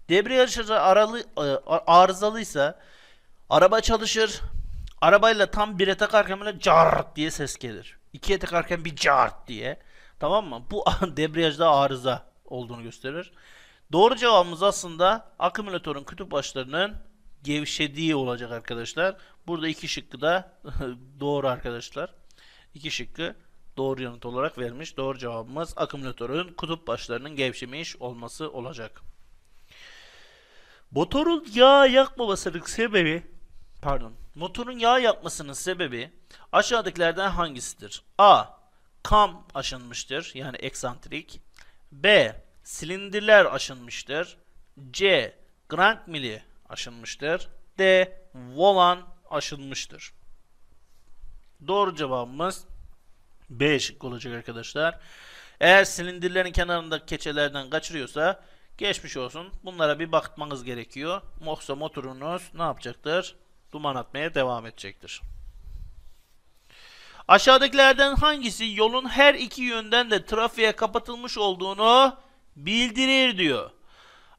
Debriyaj aralı, e, arızalıysa araba çalışır arabayla tam bire takarken böyle cart diye ses gelir. İkiye takarken bir cart diye. Tamam mı? Bu debriyajda arıza olduğunu gösterir. Doğru cevabımız aslında akümülatörün kütüp başlarının gevşediği olacak arkadaşlar. Burada iki şıkkı da doğru arkadaşlar. İki şıkkı doğru yanıt olarak vermiş. Doğru cevabımız akümülatörün kutup başlarının gevşemiş olması olacak. Motorun yağ yakmamasının sebebi pardon motorun yağ yakmasının sebebi aşağıdakilerden hangisidir? A. Kam aşınmıştır yani eksantrik. B silindirler aşınmıştır. C. Grank mili aşınmıştır. D. Volan aşınmıştır. Doğru cevabımız B olacak arkadaşlar. Eğer silindirlerin kenarındaki keçelerden kaçırıyorsa geçmiş olsun. Bunlara bir bakmanız gerekiyor. Moksa motorunuz ne yapacaktır? Duman atmaya devam edecektir. Aşağıdakilerden hangisi yolun her iki yönden de trafiğe kapatılmış olduğunu bildirir diyor.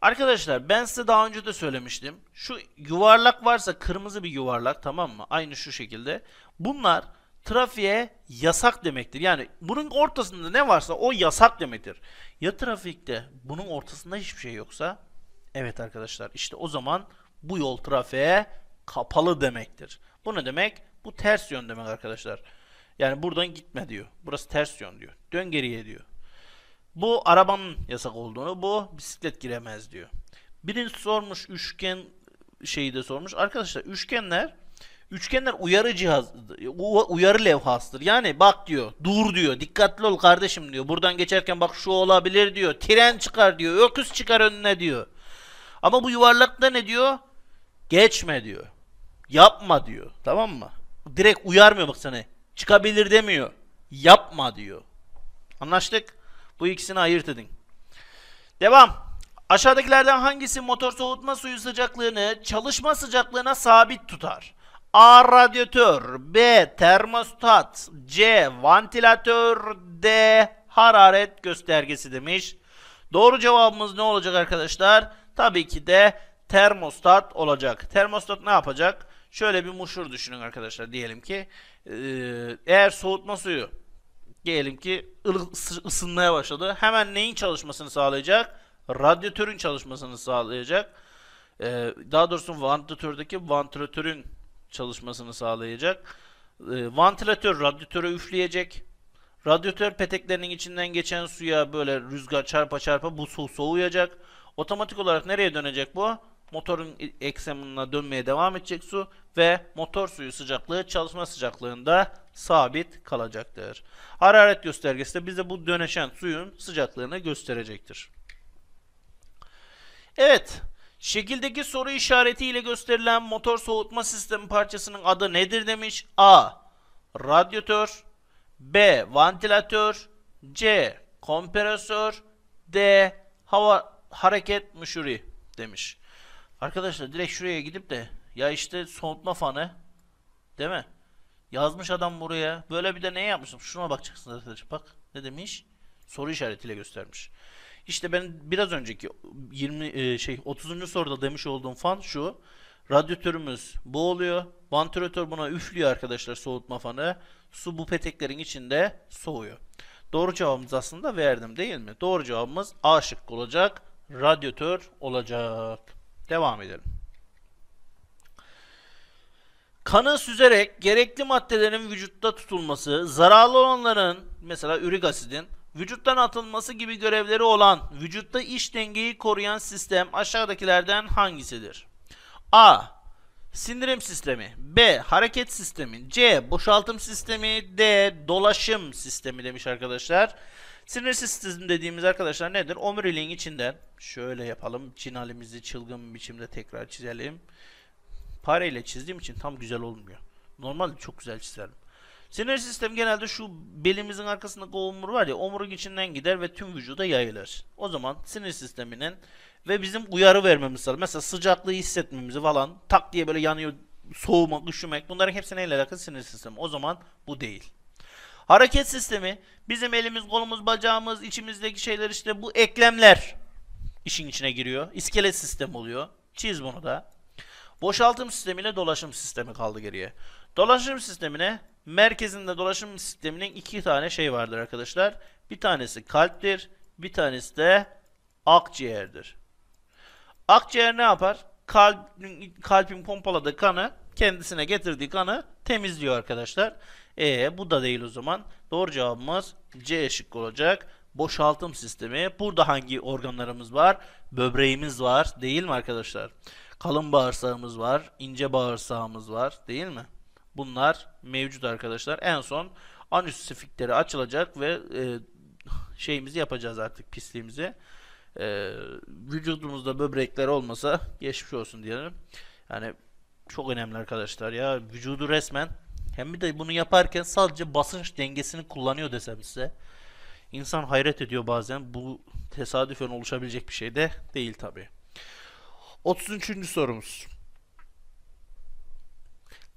Arkadaşlar ben size daha önce de söylemiştim. Şu yuvarlak varsa kırmızı bir yuvarlak tamam mı? Aynı şu şekilde. Bunlar trafiğe yasak demektir. Yani bunun ortasında ne varsa o yasak demektir. Ya trafikte bunun ortasında hiçbir şey yoksa evet arkadaşlar işte o zaman bu yol trafiğe kapalı demektir. Bu ne demek? Bu ters yön demek arkadaşlar. Yani buradan gitme diyor. Burası ters yön diyor. Dön geriye diyor. Bu arabanın yasak olduğunu, bu bisiklet giremez diyor. Birinci sormuş üçgen şeyi de sormuş. Arkadaşlar üçgenler üçgenler uyarı cihaz uyarı levhasıdır. Yani bak diyor, dur diyor, dikkatli ol kardeşim diyor. Buradan geçerken bak şu olabilir diyor. Tren çıkar diyor, öküz çıkar önüne diyor. Ama bu yuvarlakta ne diyor? Geçme diyor. Yapma diyor. Tamam mı? Direkt uyarmıyor bak sana. Çıkabilir demiyor. Yapma diyor. Anlaştık? Bu ikisini ayırt edin. Devam. Aşağıdakilerden hangisi motor soğutma suyu sıcaklığını çalışma sıcaklığına sabit tutar? A. Radyatör B. Termostat C. ventilatör, D. Hararet göstergesi demiş. Doğru cevabımız ne olacak arkadaşlar? Tabii ki de termostat olacak. Termostat ne yapacak? Şöyle bir muşur düşünün arkadaşlar. Diyelim ki ee, eğer soğutma suyu diyelim ki ısınmaya başladı. Hemen neyin çalışmasını sağlayacak? Radyatörün çalışmasını sağlayacak. Ee, daha doğrusu vantilatördeki vantilatörün çalışmasını sağlayacak. Ee, vantilatör radyatöre üfleyecek. Radyatör peteklerinin içinden geçen suya böyle rüzgar çarpa çarpa bu su soğuyacak. Otomatik olarak nereye dönecek bu? motorun eksenine dönmeye devam edecek su ve motor suyu sıcaklığı çalışma sıcaklığında sabit kalacaktır. Hararet göstergesi de bize bu döneşen suyun sıcaklığını gösterecektir. Evet, şekildeki soru işareti ile gösterilen motor soğutma sistemi parçasının adı nedir demiş. A. Radyatör B. Ventilatör C. Kompresör D. Hava hareket müşuri demiş. Arkadaşlar direkt şuraya gidip de ya işte soğutma fanı değil mi? Yazmış adam buraya. Böyle bir de ne yapmışım? Şuna bakacaksın arkadaşlar. Bak ne demiş? Soru işaretiyle göstermiş. İşte ben biraz önceki 20 e, şey 30. soruda demiş olduğum fan şu. Radyatörümüz boğuluyor. Vantilatör buna üflüyor arkadaşlar soğutma fanı. Su bu peteklerin içinde soğuyor. Doğru cevabımız aslında verdim değil mi? Doğru cevabımız A şıkkı olacak. Radyatör olacak. Devam edelim. Kanı süzerek gerekli maddelerin vücutta tutulması, zararlı olanların mesela ürik asidin vücuttan atılması gibi görevleri olan vücutta iş dengeyi koruyan sistem aşağıdakilerden hangisidir? A. Sindirim sistemi B. Hareket sistemi C. Boşaltım sistemi D. Dolaşım sistemi demiş arkadaşlar. Arkadaşlar. Sinir sistemi dediğimiz arkadaşlar nedir? Omuriliğin içinden şöyle yapalım. çin halimizi çılgın biçimde tekrar çizelim. Pare ile çizdiğim için tam güzel olmuyor. Normalde çok güzel çizerim. Sinir sistem genelde şu belimizin arkasındaki omur var ya omurun içinden gider ve tüm vücuda yayılır. O zaman sinir sisteminin ve bizim uyarı vermemiz lazım. Mesela sıcaklığı hissetmemizi falan tak diye böyle yanıyor soğumak, üşümek bunların hepsi neyle alakalı? Sinir sistemi. O zaman bu değil. Hareket sistemi bizim elimiz, kolumuz, bacağımız, içimizdeki şeyler işte bu eklemler işin içine giriyor. İskelet sistemi oluyor. Çiz bunu da. Boşaltım sistemiyle dolaşım sistemi kaldı geriye. Dolaşım sistemine merkezinde dolaşım sisteminin iki tane şey vardır arkadaşlar. Bir tanesi kalptir, bir tanesi de akciğerdir. Akciğer ne yapar? Kalp, kalbin pompaladığı kanı kendisine getirdiği kanı temizliyor arkadaşlar. E bu da değil o zaman. Doğru cevabımız C şıkkı olacak. Boşaltım sistemi. Burada hangi organlarımız var? Böbreğimiz var değil mi arkadaşlar? Kalın bağırsağımız var. ince bağırsağımız var değil mi? Bunlar mevcut arkadaşlar. En son anüs sifikleri açılacak ve e, şeyimizi yapacağız artık pisliğimizi. E, vücudumuzda böbrekler olmasa geçmiş olsun diyelim. Yani çok önemli arkadaşlar ya. Vücudu resmen hem bir de bunu yaparken sadece basınç dengesini kullanıyor desem size. İnsan hayret ediyor bazen. Bu tesadüfen oluşabilecek bir şey de değil tabi. 33. sorumuz.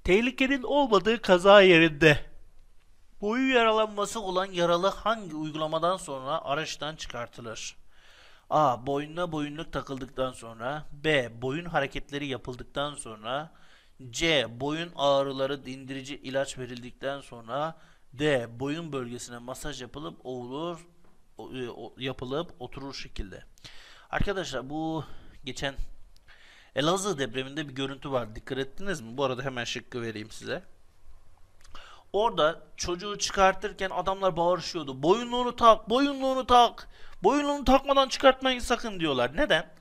Tehlikenin olmadığı kaza yerinde boyu yaralanması olan yaralı hangi uygulamadan sonra araçtan çıkartılır? A. Boynuna boyunluk takıldıktan sonra B. Boyun hareketleri yapıldıktan sonra C. Boyun ağrıları dindirici ilaç verildikten sonra D. Boyun bölgesine masaj yapılıp olur e, yapılıp oturur şekilde. Arkadaşlar bu geçen Elazığ depreminde bir görüntü var. Dikkat ettiniz mi? Bu arada hemen şıkkı vereyim size. Orada çocuğu çıkartırken adamlar bağırışıyordu. Boyunluğunu tak, boyunluğunu tak. Boyunluğunu takmadan çıkartmayın sakın diyorlar. Neden?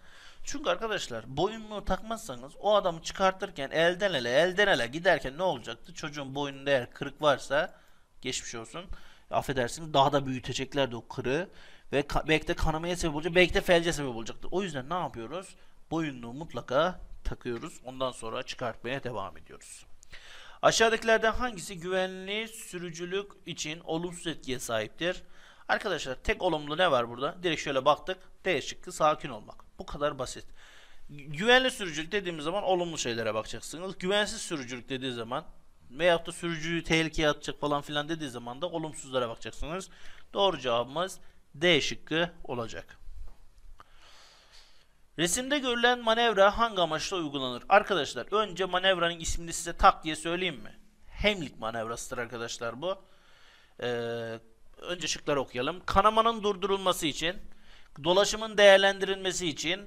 Çünkü arkadaşlar boyunluğu takmazsanız o adamı çıkartırken elden ele elden ele giderken ne olacaktı? Çocuğun boynunda eğer kırık varsa geçmiş olsun. Affedersiniz daha da büyüteceklerdi o kırığı. Ve ka belki de kanamaya sebep olacak. Belki de felce sebep olacaktı. O yüzden ne yapıyoruz? Boyunluğu mutlaka takıyoruz. Ondan sonra çıkartmaya devam ediyoruz. Aşağıdakilerden hangisi güvenli sürücülük için olumsuz etkiye sahiptir? Arkadaşlar tek olumlu ne var burada? Direkt şöyle baktık. D şıkkı sakin olmak. Bu kadar basit. Güvenli sürücülük dediğimiz zaman olumlu şeylere bakacaksınız. Güvensiz sürücülük dediği zaman veyahut da sürücüyü tehlikeye atacak falan filan dediği zaman da olumsuzlara bakacaksınız. Doğru cevabımız D şıkkı olacak. Resimde görülen manevra hangi amaçla uygulanır? Arkadaşlar önce manevranın ismini size tak diye söyleyeyim mi? Hemlik manevrasıdır arkadaşlar bu. Ee, önce şıkları okuyalım. Kanamanın durdurulması için dolaşımın değerlendirilmesi için,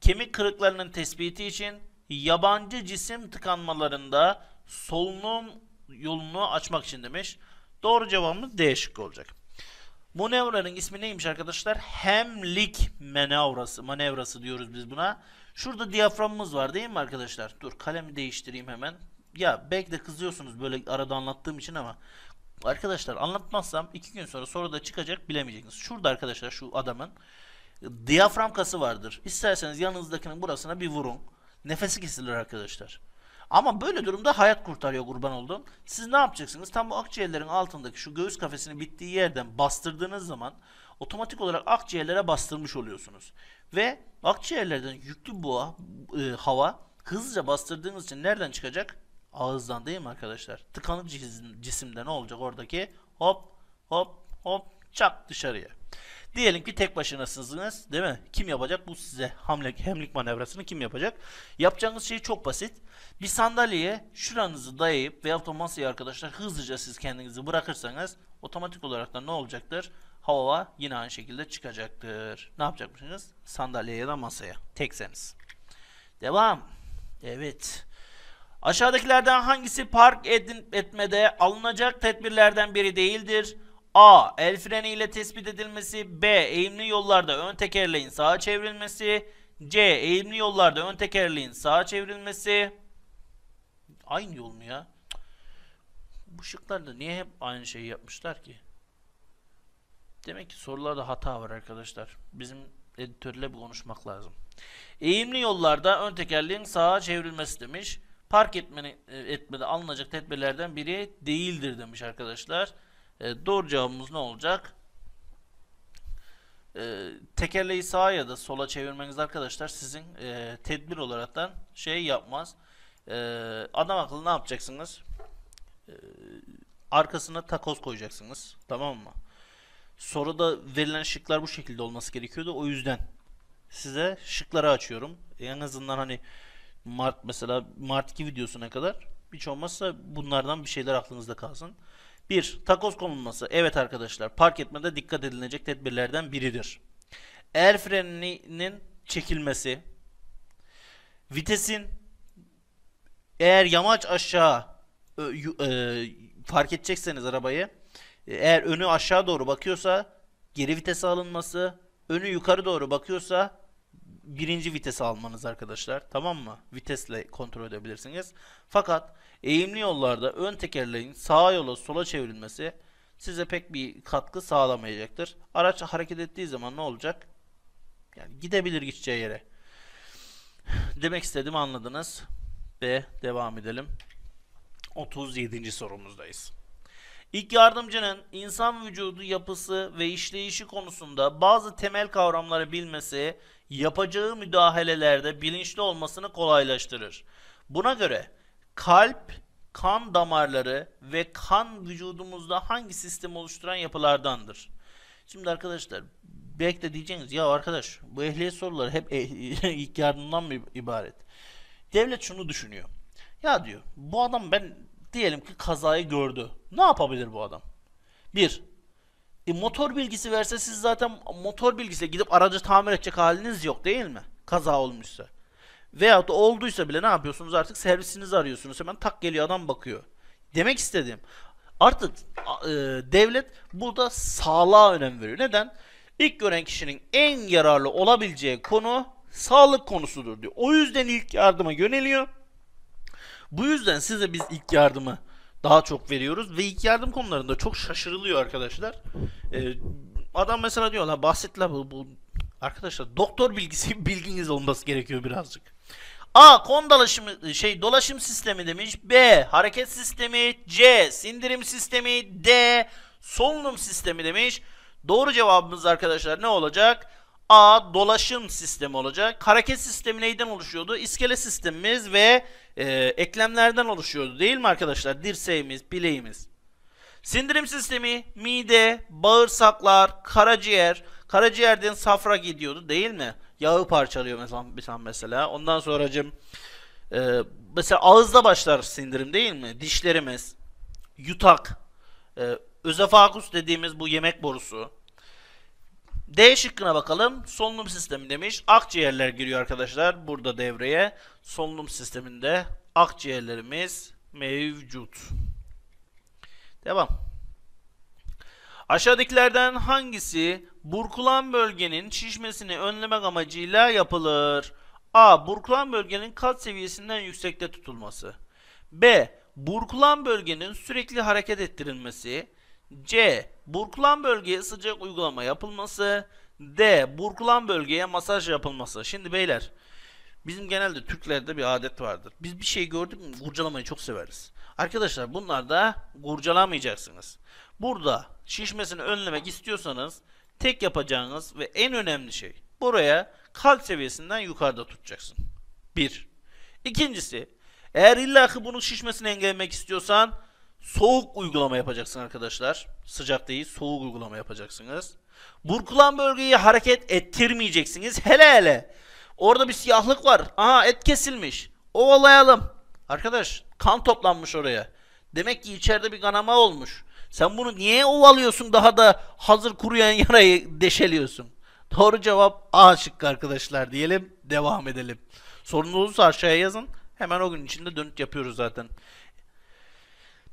kemik kırıklarının tespiti için, yabancı cisim tıkanmalarında solunum yolunu açmak için demiş. Doğru cevabımız değişik şıkkı olacak. Manevranın ismi neymiş arkadaşlar? Hemlik manevrası. Manevrası diyoruz biz buna. Şurada diyaframımız var değil mi arkadaşlar? Dur kalemi değiştireyim hemen. Ya belki de kızıyorsunuz böyle arada anlattığım için ama Arkadaşlar anlatmazsam iki gün sonra soruda çıkacak bilemeyeceksiniz. Şurada arkadaşlar şu adamın e, diyafram kası vardır. İsterseniz yanınızdakinin burasına bir vurun. Nefesi kesilir arkadaşlar. Ama böyle durumda hayat kurtarıyor kurban oldum. Siz ne yapacaksınız? Tam bu akciğerlerin altındaki şu göğüs kafesinin bittiği yerden bastırdığınız zaman otomatik olarak akciğerlere bastırmış oluyorsunuz. Ve akciğerlerden yüklü boğa, e, hava hızlıca bastırdığınız için nereden çıkacak? Ağızdan değil mi arkadaşlar? Tıkanık cisimde ne olacak oradaki? Hop hop hop çak dışarıya. Diyelim ki tek başınasınız değil mi? Kim yapacak? Bu size hamle, hemlik manevrasını kim yapacak? Yapacağınız şey çok basit. Bir sandalyeye şuranızı dayayıp veya da masaya arkadaşlar hızlıca siz kendinizi bırakırsanız otomatik olarak da ne olacaktır? Havava yine aynı şekilde çıkacaktır. Ne yapacakmışsınız? Sandalyeye ya da masaya. Tekseniz. Devam. Evet. Aşağıdakilerden hangisi park edin, etmede alınacak tedbirlerden biri değildir? A. El freni ile tespit edilmesi. B. Eğimli yollarda ön tekerleğin sağa çevrilmesi. C. Eğimli yollarda ön tekerleğin sağa çevrilmesi. Aynı yol mu ya? Bu şıklarda niye hep aynı şeyi yapmışlar ki? Demek ki sorularda hata var arkadaşlar. Bizim editörle bir konuşmak lazım. Eğimli yollarda ön tekerleğin sağa çevrilmesi demiş park etmeni, e, etmede alınacak tedbirlerden biri değildir demiş arkadaşlar. E, doğru cevabımız ne olacak? E, tekerleği sağa ya da sola çevirmeniz arkadaşlar sizin e, tedbir olaraktan şey yapmaz. E, adam akıllı ne yapacaksınız? E, arkasına takoz koyacaksınız. Tamam mı? Soruda verilen şıklar bu şekilde olması gerekiyordu. O yüzden size şıkları açıyorum. E, en azından hani Mart mesela Mart 2 videosuna kadar hiç olmazsa bunlardan bir şeyler aklınızda kalsın. 1. Takoz konulması. Evet arkadaşlar park etmede dikkat edilecek tedbirlerden biridir. El freninin çekilmesi. Vitesin eğer yamaç aşağı e, e, fark edecekseniz arabayı eğer önü aşağı doğru bakıyorsa geri vites alınması, önü yukarı doğru bakıyorsa birinci vitesi almanız arkadaşlar. Tamam mı? Vitesle kontrol edebilirsiniz. Fakat eğimli yollarda ön tekerleğin sağa yola sola çevrilmesi size pek bir katkı sağlamayacaktır. Araç hareket ettiği zaman ne olacak? Yani gidebilir gideceği yere. Demek istediğimi anladınız. Ve devam edelim. 37. sorumuzdayız. İlk yardımcının insan vücudu yapısı ve işleyişi konusunda bazı temel kavramları bilmesi yapacağı müdahalelerde bilinçli olmasını kolaylaştırır. Buna göre kalp, kan damarları ve kan vücudumuzda hangi sistemi oluşturan yapılardandır? Şimdi arkadaşlar belki de diyeceğiniz ya arkadaş bu ehliyet soruları hep eh, ilk yardımdan mı ibaret? Devlet şunu düşünüyor. Ya diyor bu adam ben diyelim ki kazayı gördü. Ne yapabilir bu adam? Bir, e motor bilgisi verse siz zaten motor bilgisiyle gidip aracı tamir edecek haliniz yok değil mi? Kaza olmuşsa. Veyahut da olduysa bile ne yapıyorsunuz artık servisinizi arıyorsunuz hemen tak geliyor adam bakıyor. Demek istediğim artık e, devlet burada sağlığa önem veriyor. Neden? İlk gören kişinin en yararlı olabileceği konu sağlık konusudur diyor. O yüzden ilk yardıma yöneliyor. Bu yüzden size biz ilk yardımı daha çok veriyoruz ve ilk yardım konularında çok şaşırılıyor arkadaşlar. Ee, adam mesela diyor la bahsettiler bu, bu arkadaşlar doktor bilgisi bilginiz olması gerekiyor birazcık. A kon dolaşım şey dolaşım sistemi demiş. B hareket sistemi, C sindirim sistemi, D solunum sistemi demiş. Doğru cevabımız arkadaşlar ne olacak? A dolaşım sistemi olacak. Hareket sistemi neyden oluşuyordu? İskele sistemimiz ve e, eklemlerden oluşuyordu değil mi arkadaşlar? Dirseğimiz, bileğimiz. Sindirim sistemi mide, bağırsaklar, karaciğer. Karaciğerden safra gidiyordu değil mi? Yağı parçalıyor mesela, mesela. Ondan sonracım e, mesela ağızda başlar sindirim değil mi? Dişlerimiz, yutak, e, özefakus dediğimiz bu yemek borusu D şıkkına bakalım. Solunum sistemi demiş. Akciğerler giriyor arkadaşlar burada devreye. Solunum sisteminde akciğerlerimiz mevcut. Devam. Aşağıdakilerden hangisi burkulan bölgenin şişmesini önlemek amacıyla yapılır? A. Burkulan bölgenin kat seviyesinden yüksekte tutulması. B. Burkulan bölgenin sürekli hareket ettirilmesi. C. Burkulan bölgeye sıcak uygulama yapılması. D. Burkulan bölgeye masaj yapılması. Şimdi beyler bizim genelde Türklerde bir adet vardır. Biz bir şey gördük mü kurcalamayı çok severiz. Arkadaşlar bunlar da kurcalamayacaksınız. Burada şişmesini önlemek istiyorsanız tek yapacağınız ve en önemli şey buraya kalp seviyesinden yukarıda tutacaksın. Bir. İkincisi eğer illa ki bunun şişmesini engellemek istiyorsan soğuk uygulama yapacaksın arkadaşlar. Sıcak değil soğuk uygulama yapacaksınız. Burkulan bölgeyi hareket ettirmeyeceksiniz. Hele hele. Orada bir siyahlık var. Aha et kesilmiş. Ovalayalım. Arkadaş kan toplanmış oraya. Demek ki içeride bir kanama olmuş. Sen bunu niye ovalıyorsun daha da hazır kuruyan yarayı deşeliyorsun? Doğru cevap A şıkkı arkadaşlar diyelim. Devam edelim. Sorun olursa aşağıya yazın. Hemen o gün içinde dönüt yapıyoruz zaten.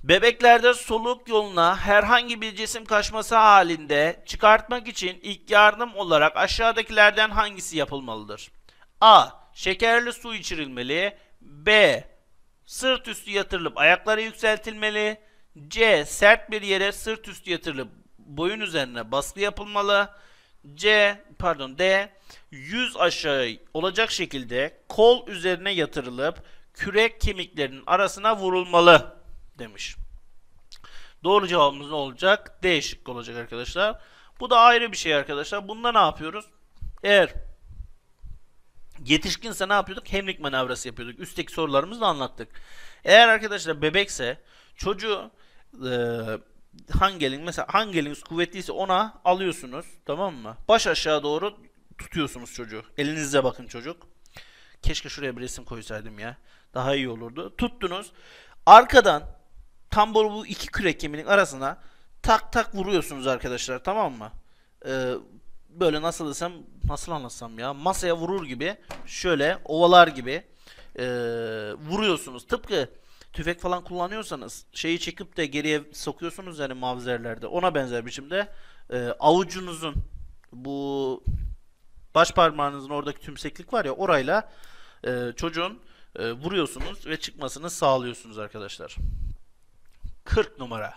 Bebeklerde soluk yoluna herhangi bir cisim kaçması halinde çıkartmak için ilk yardım olarak aşağıdakilerden hangisi yapılmalıdır? A. Şekerli su içirilmeli. B. Sırt üstü yatırılıp ayakları yükseltilmeli. C. Sert bir yere sırt üstü yatırılıp boyun üzerine baskı yapılmalı. C pardon D yüz aşağı olacak şekilde kol üzerine yatırılıp kürek kemiklerinin arasına vurulmalı demiş. Doğru cevabımız ne olacak? D şıkkı olacak arkadaşlar. Bu da ayrı bir şey arkadaşlar. Bunda ne yapıyoruz? Eğer yetişkinse ne yapıyorduk? Hemlik manevrası yapıyorduk. Üstteki sorularımızda anlattık. Eğer arkadaşlar bebekse çocuğu e, hangelin mesela hangeliniz kuvvetliyse ona alıyorsunuz tamam mı? Baş aşağı doğru tutuyorsunuz çocuğu. Elinizde bakın çocuk. Keşke şuraya bir resim koysaydım ya. Daha iyi olurdu. Tuttunuz. Arkadan tam böyle bu iki kürek kemiğinin arasına tak tak vuruyorsunuz arkadaşlar tamam mı? Ee, böyle nasıl desem nasıl anlatsam ya masaya vurur gibi şöyle ovalar gibi e, vuruyorsunuz. Tıpkı tüfek falan kullanıyorsanız şeyi çekip de geriye sokuyorsunuz yani mavzerlerde ona benzer biçimde e, avucunuzun bu baş parmağınızın oradaki tümseklik var ya orayla e, çocuğun e, vuruyorsunuz ve çıkmasını sağlıyorsunuz arkadaşlar. 40 numara.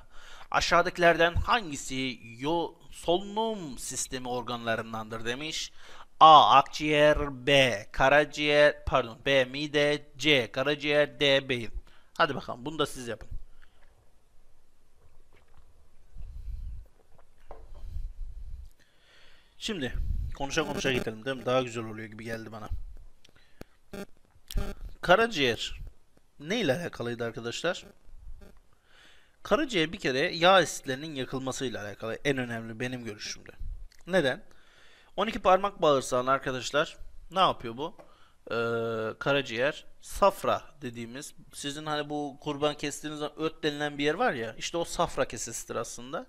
Aşağıdakilerden hangisi yo solunum sistemi organlarındandır demiş. A. Akciğer B. Karaciğer pardon B. Mide C. Karaciğer D. Beyin. Hadi bakalım bunu da siz yapın. Şimdi konuşa konuşa gidelim değil mi? Daha güzel oluyor gibi geldi bana. Karaciğer ne ile alakalıydı arkadaşlar? Karaciğer bir kere yağ asitlerinin yakılmasıyla alakalı en önemli benim görüşümde. Neden? 12 parmak bağırsağın arkadaşlar ne yapıyor bu? Ee, karaciğer safra dediğimiz sizin hani bu kurban kestiğiniz zaman öt denilen bir yer var ya işte o safra kesesidir aslında.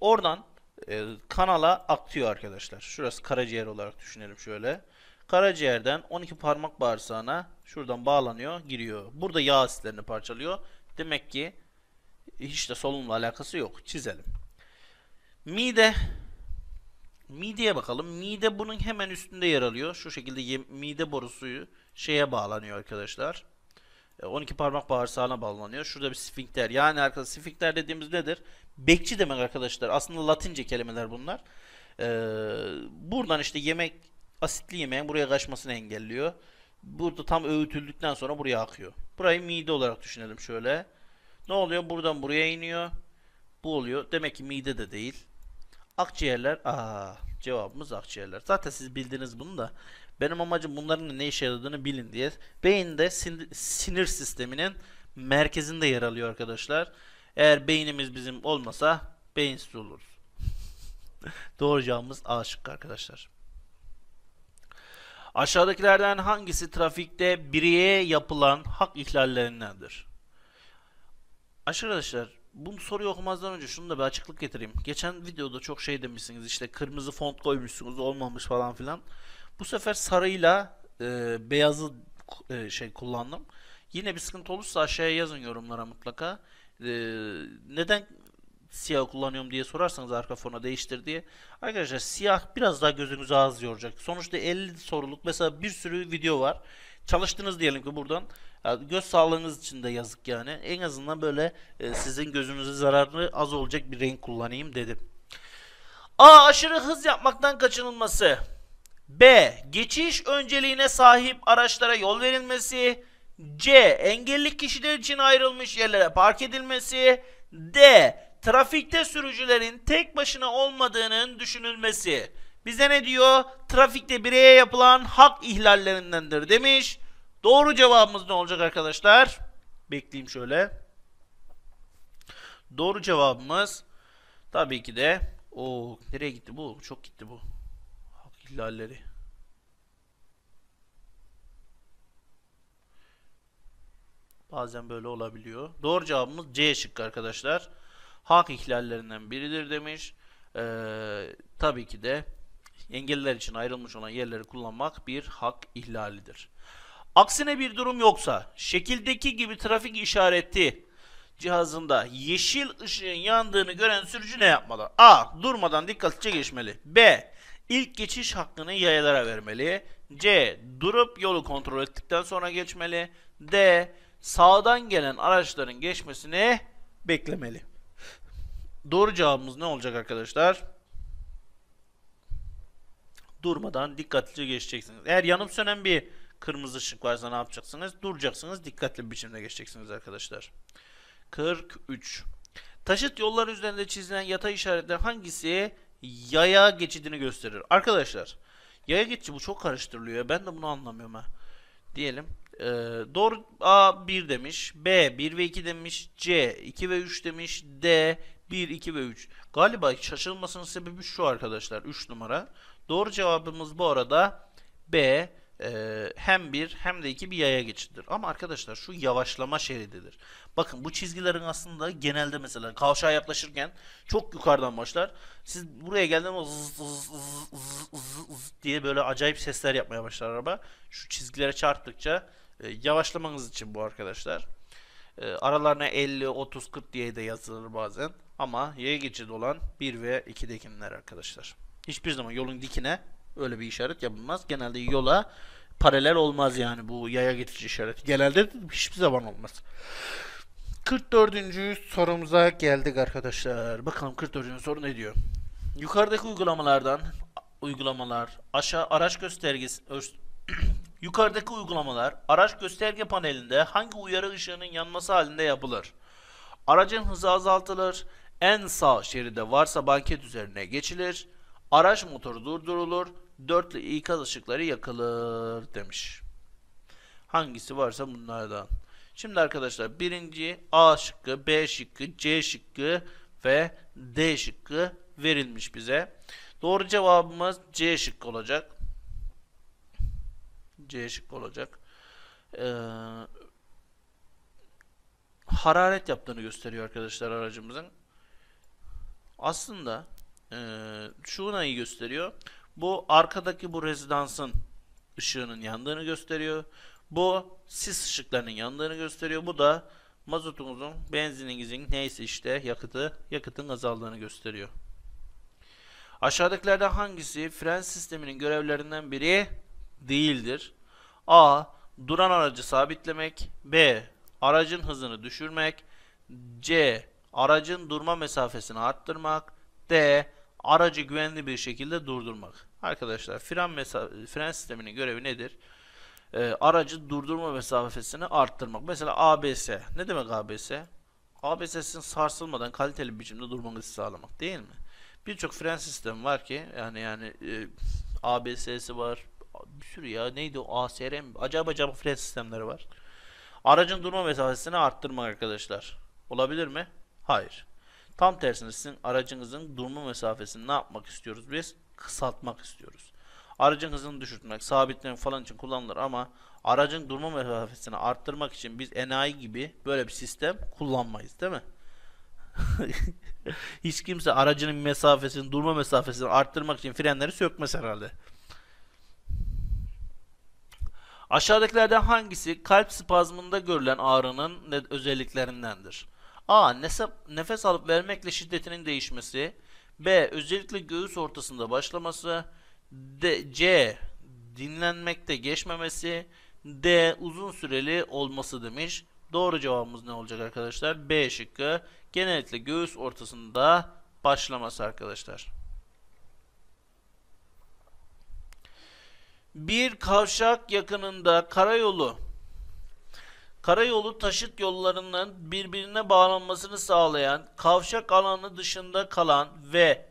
Oradan e, kanala aktıyor arkadaşlar. Şurası karaciğer olarak düşünelim şöyle. Karaciğerden 12 parmak bağırsağına şuradan bağlanıyor, giriyor. Burada yağ asitlerini parçalıyor. Demek ki hiç de solunumla alakası yok. Çizelim. Mide mideye bakalım. Mide bunun hemen üstünde yer alıyor. Şu şekilde mide borusuyu şeye bağlanıyor arkadaşlar. 12 e, parmak bağırsağına bağlanıyor. Şurada bir sfinkter. Yani arkadaşlar sfinkter dediğimiz nedir? Bekçi demek arkadaşlar. Aslında Latince kelimeler bunlar. Ee, buradan işte yemek asitli yemeğin buraya kaçmasını engelliyor. Burada tam öğütüldükten sonra buraya akıyor. Burayı mide olarak düşünelim şöyle. Ne oluyor? Buradan buraya iniyor. Bu oluyor. Demek ki mide de değil. Akciğerler. Aa, cevabımız akciğerler. Zaten siz bildiniz bunu da. Benim amacım bunların ne işe yaradığını bilin diye. Beyinde sin sinir sisteminin merkezinde yer alıyor arkadaşlar. Eğer beynimiz bizim olmasa beyinsiz oluruz. Doğru cevabımız A şıkkı arkadaşlar. Aşağıdakilerden hangisi trafikte bireye yapılan hak ihlallerindendir? Arkadaşlar bunu soruyu okumazdan önce şunu da bir açıklık getireyim. Geçen videoda çok şey demişsiniz işte kırmızı font koymuşsunuz olmamış falan filan. Bu sefer sarıyla e, beyazı e, şey kullandım. Yine bir sıkıntı olursa aşağıya yazın yorumlara mutlaka. E, neden siyah kullanıyorum diye sorarsanız arka fona değiştir diye. Arkadaşlar siyah biraz daha gözünüzü az yoracak. Sonuçta 50 soruluk mesela bir sürü video var. Çalıştınız diyelim ki buradan. Yani göz sağlığınız için de yazık yani. En azından böyle e, sizin gözünüze zararlı az olacak bir renk kullanayım dedim. A. Aşırı hız yapmaktan kaçınılması. B. Geçiş önceliğine sahip araçlara yol verilmesi. C. Engelli kişiler için ayrılmış yerlere park edilmesi. D. Trafikte sürücülerin tek başına olmadığının düşünülmesi. Bize ne diyor? Trafikte bireye yapılan hak ihlallerindendir demiş. Doğru cevabımız ne olacak arkadaşlar? Bekleyeyim şöyle. Doğru cevabımız tabii ki de o nereye gitti bu? Çok gitti bu. Hak ihlalleri. Bazen böyle olabiliyor. Doğru cevabımız C şıkkı arkadaşlar. Hak ihlallerinden biridir demiş. Ee, tabii ki de engelliler için ayrılmış olan yerleri kullanmak bir hak ihlalidir. Aksine bir durum yoksa şekildeki gibi trafik işareti cihazında yeşil ışığın yandığını gören sürücü ne yapmalı? A. Durmadan dikkatlice geçmeli. B. İlk geçiş hakkını yayalara vermeli. C. Durup yolu kontrol ettikten sonra geçmeli. D. Sağdan gelen araçların geçmesini beklemeli. Doğru cevabımız ne olacak arkadaşlar? durmadan dikkatli geçeceksiniz. Eğer yanım sönen bir kırmızı ışık varsa ne yapacaksınız? Duracaksınız. Dikkatli bir biçimde geçeceksiniz arkadaşlar. 43. Taşıt yolları üzerinde çizilen yatay işaretler hangisi yaya geçidini gösterir? Arkadaşlar yaya geçidi bu çok karıştırılıyor. Ben de bunu anlamıyorum ha. Diyelim. Ee, doğru A 1 demiş. B 1 ve 2 demiş. C 2 ve 3 demiş. D 1, 2 ve 3. Galiba şaşırılmasının sebebi şu arkadaşlar. 3 numara. Doğru cevabımız bu arada B e, hem bir hem de iki bir yaya geçididir. Ama arkadaşlar şu yavaşlama şerididir. Bakın bu çizgilerin aslında genelde mesela kavşağa yaklaşırken çok yukarıdan başlar. Siz buraya geldiğinde zzz, diye böyle acayip sesler yapmaya başlar araba. Şu çizgilere çarptıkça e, yavaşlamanız için bu arkadaşlar. E, aralarına 50, 30, 40 diye de yazılır bazen. Ama yaya geçidi olan 1 ve 2'dekiler arkadaşlar. Hiçbir zaman yolun dikine öyle bir işaret yapılmaz. Genelde yola paralel olmaz yani bu yaya geçiş işaret. Genelde hiçbir zaman olmaz. 44. sorumuza geldik arkadaşlar. Bakalım 44. soru ne diyor? Yukarıdaki uygulamalardan uygulamalar aşağı araç göstergesi yukarıdaki uygulamalar araç gösterge panelinde hangi uyarı ışığının yanması halinde yapılır? Aracın hızı azaltılır. En sağ şeride varsa banket üzerine geçilir. Araç motoru durdurulur. Dörtlü ikaz ışıkları yakılır demiş. Hangisi varsa bunlardan. Şimdi arkadaşlar birinci A şıkkı, B şıkkı, C şıkkı ve D şıkkı verilmiş bize. Doğru cevabımız C şıkkı olacak. C şıkkı olacak. Ee, hararet yaptığını gösteriyor arkadaşlar aracımızın. Aslında e, ee, şunayı gösteriyor. Bu arkadaki bu rezidansın ışığının yandığını gösteriyor. Bu sis ışıklarının yandığını gösteriyor. Bu da mazotumuzun, benzininizin neyse işte yakıtı, yakıtın azaldığını gösteriyor. Aşağıdakilerden hangisi fren sisteminin görevlerinden biri değildir? A. Duran aracı sabitlemek. B. Aracın hızını düşürmek. C. Aracın durma mesafesini arttırmak. D. Aracı güvenli bir şekilde durdurmak. Arkadaşlar fren, mesafesi fren sisteminin görevi nedir? Ee, aracı durdurma mesafesini arttırmak. Mesela ABS. Ne demek ABS? ABS sarsılmadan kaliteli biçimde durmanızı sağlamak değil mi? Birçok fren sistemi var ki yani yani e, ABS'si var. Bir sürü ya neydi o ASRM acaba acaba fren sistemleri var. Aracın durma mesafesini arttırmak arkadaşlar. Olabilir mi? Hayır. Tam tersine sizin aracınızın durma mesafesini ne yapmak istiyoruz biz? Kısaltmak istiyoruz. Aracın hızını düşürtmek, sabitlemek falan için kullanılır ama aracın durma mesafesini arttırmak için biz enayi gibi böyle bir sistem kullanmayız değil mi? Hiç kimse aracının mesafesini, durma mesafesini arttırmak için frenleri sökmez herhalde. Aşağıdakilerden hangisi kalp spazmında görülen ağrının özelliklerindendir? A. Nefes alıp vermekle şiddetinin değişmesi. B. Özellikle göğüs ortasında başlaması. D, C. Dinlenmekte geçmemesi. D. Uzun süreli olması demiş. Doğru cevabımız ne olacak arkadaşlar? B şıkkı. Genellikle göğüs ortasında başlaması arkadaşlar. Bir kavşak yakınında karayolu karayolu taşıt yollarının birbirine bağlanmasını sağlayan, kavşak alanı dışında kalan ve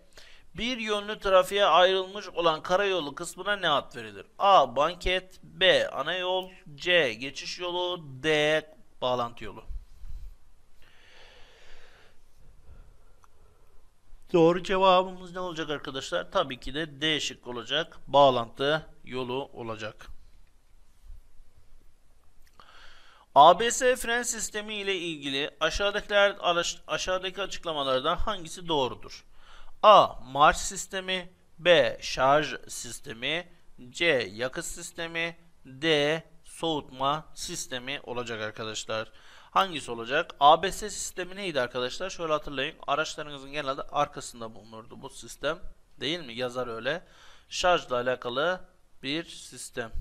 bir yönlü trafiğe ayrılmış olan karayolu kısmına ne ad verilir? A. Banket B. Ana yol C. Geçiş yolu D. Bağlantı yolu Doğru cevabımız ne olacak arkadaşlar? Tabii ki de D şık olacak. Bağlantı yolu olacak. ABS fren sistemi ile ilgili aşağıdakiler aşağıdaki açıklamalardan hangisi doğrudur? A. Marş sistemi B. Şarj sistemi C. Yakıt sistemi D. Soğutma sistemi olacak arkadaşlar. Hangisi olacak? ABS sistemi neydi arkadaşlar? Şöyle hatırlayın. Araçlarınızın genelde arkasında bulunurdu bu sistem. Değil mi? Yazar öyle. Şarjla alakalı bir sistem.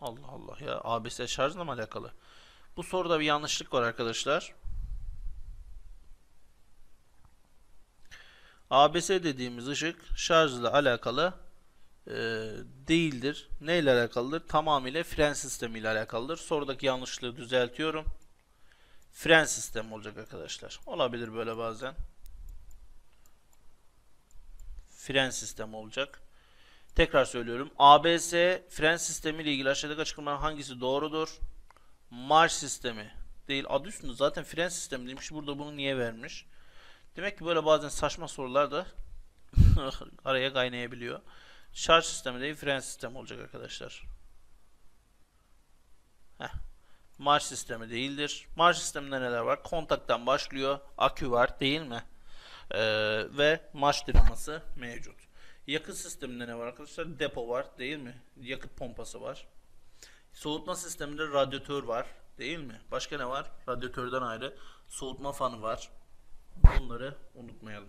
Allah Allah ya. ABS şarjla mı alakalı? Bu soruda bir yanlışlık var arkadaşlar. ABS dediğimiz ışık şarjla alakalı e, değildir. Ne ile alakalıdır? Tamamıyla fren sistemi ile alakalıdır. Sorudaki yanlışlığı düzeltiyorum. Fren sistemi olacak arkadaşlar. Olabilir böyle bazen. Fren sistemi olacak. Tekrar söylüyorum. ABS fren sistemi ile ilgili aşağıdaki açıklamaların hangisi doğrudur? marş sistemi değil adı üstünde zaten fren sistemi demiş. Burada bunu niye vermiş? Demek ki böyle bazen saçma sorular da araya kaynayabiliyor. Şarj sistemi değil fren sistemi olacak arkadaşlar. Heh. Marş sistemi değildir. Marş sisteminde neler var? Kontaktan başlıyor. Akü var değil mi? Ee, ve marş dinaması mevcut. Yakıt sisteminde ne var arkadaşlar? Depo var değil mi? Yakıt pompası var. Soğutma sisteminde radyatör var değil mi? Başka ne var? Radyatörden ayrı soğutma fanı var. Bunları unutmayalım.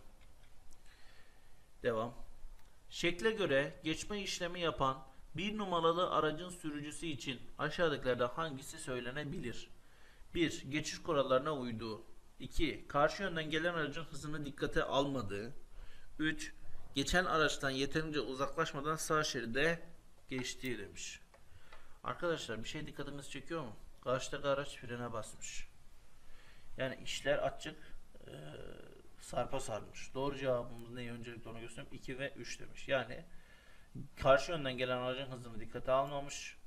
Devam. Şekle göre geçme işlemi yapan bir numaralı aracın sürücüsü için aşağıdakilerden hangisi söylenebilir? 1. Geçiş kurallarına uyduğu. 2. Karşı yönden gelen aracın hızını dikkate almadığı. 3. Geçen araçtan yeterince uzaklaşmadan sağ şeride geçtiği demiş. Arkadaşlar bir şey dikkatimiz çekiyor mu? Karşıdaki araç frene basmış. Yani işler açık e, sarpa sarmış. Doğru cevabımız ne? Öncelikle onu göstereyim. 2 ve 3 demiş. Yani karşı yönden gelen aracın hızını dikkate almamış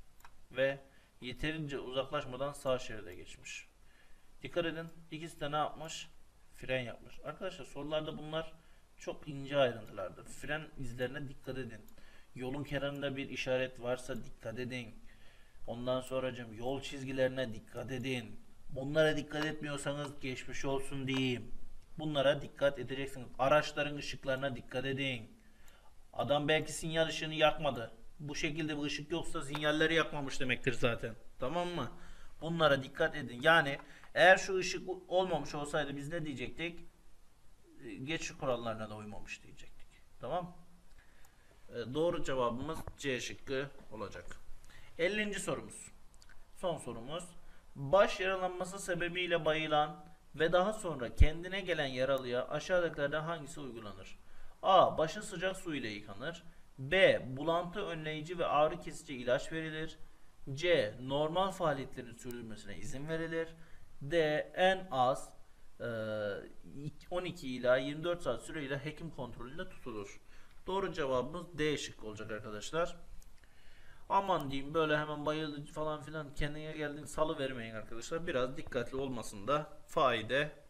ve yeterince uzaklaşmadan sağ şeride geçmiş. Dikkat edin İkisi de ne yapmış? Fren yapmış. Arkadaşlar sorularda bunlar çok ince ayrıntılardır. Fren izlerine dikkat edin. Yolun kenarında bir işaret varsa dikkat edin. Ondan sonracım yol çizgilerine dikkat edin. Bunlara dikkat etmiyorsanız geçmiş olsun diyeyim. Bunlara dikkat edeceksiniz. Araçların ışıklarına dikkat edin. Adam belki sinyal ışığını yakmadı. Bu şekilde bir ışık yoksa sinyalleri yakmamış demektir zaten. Tamam mı? Bunlara dikkat edin. Yani eğer şu ışık olmamış olsaydı biz ne diyecektik? Ee, Geçiş kurallarına da uymamış diyecektik. Tamam? Ee, doğru cevabımız C şıkkı olacak. 50. sorumuz. Son sorumuz. Baş yaralanması sebebiyle bayılan ve daha sonra kendine gelen yaralıya aşağıdakilerden hangisi uygulanır? A. Başı sıcak su ile yıkanır. B. Bulantı önleyici ve ağrı kesici ilaç verilir. C. Normal faaliyetlerin sürdürmesine izin verilir. D. En az 12 e, ila 24 saat süreyle hekim kontrolünde tutulur. Doğru cevabımız D şıkkı olacak arkadaşlar aman diyeyim böyle hemen bayıldı falan filan kendine geldiğin salı vermeyin arkadaşlar. Biraz dikkatli olmasında fayda